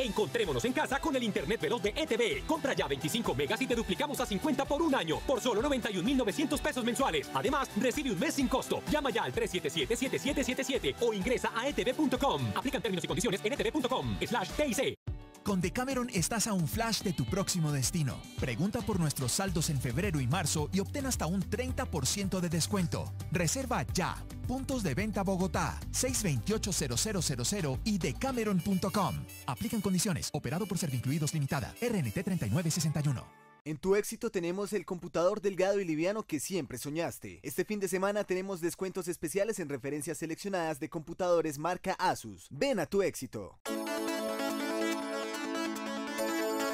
Encontrémonos en casa con el Internet Veloz de ETV. Compra ya 25 megas y te duplicamos a 50 por un año, por solo 91.900 pesos mensuales. Además, recibe un mes sin costo. Llama ya al 377-7777 o ingresa a etv.com. Aplican términos y condiciones en etv.com slash TIC. Con Decameron estás a un flash de tu próximo destino. Pregunta por nuestros saldos en febrero y marzo y obtén hasta un 30% de descuento. Reserva ya. Puntos de venta Bogotá, 628-0000 y decameron.com. Aplican condiciones. Operado por Servincluidos Limitada. RNT 3961. En tu éxito tenemos el computador delgado y liviano que siempre soñaste. Este fin de semana tenemos descuentos especiales en referencias seleccionadas de computadores marca Asus. Ven a tu éxito.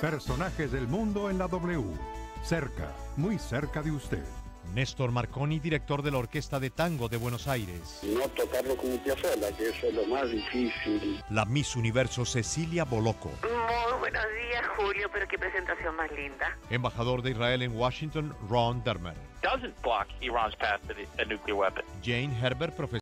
Personajes del mundo en la W. Cerca, muy cerca de usted. Néstor Marconi, director de la Orquesta de Tango de Buenos Aires. No tocarlo con mi sola, que eso es lo más difícil. La Miss Universo Cecilia Boloco. Muy buenos días, Julio, pero qué presentación más linda. Embajador de Israel en Washington, Ron Dermer. Doesn't block Iran's path to a nuclear weapon. Jane Herbert, profesor.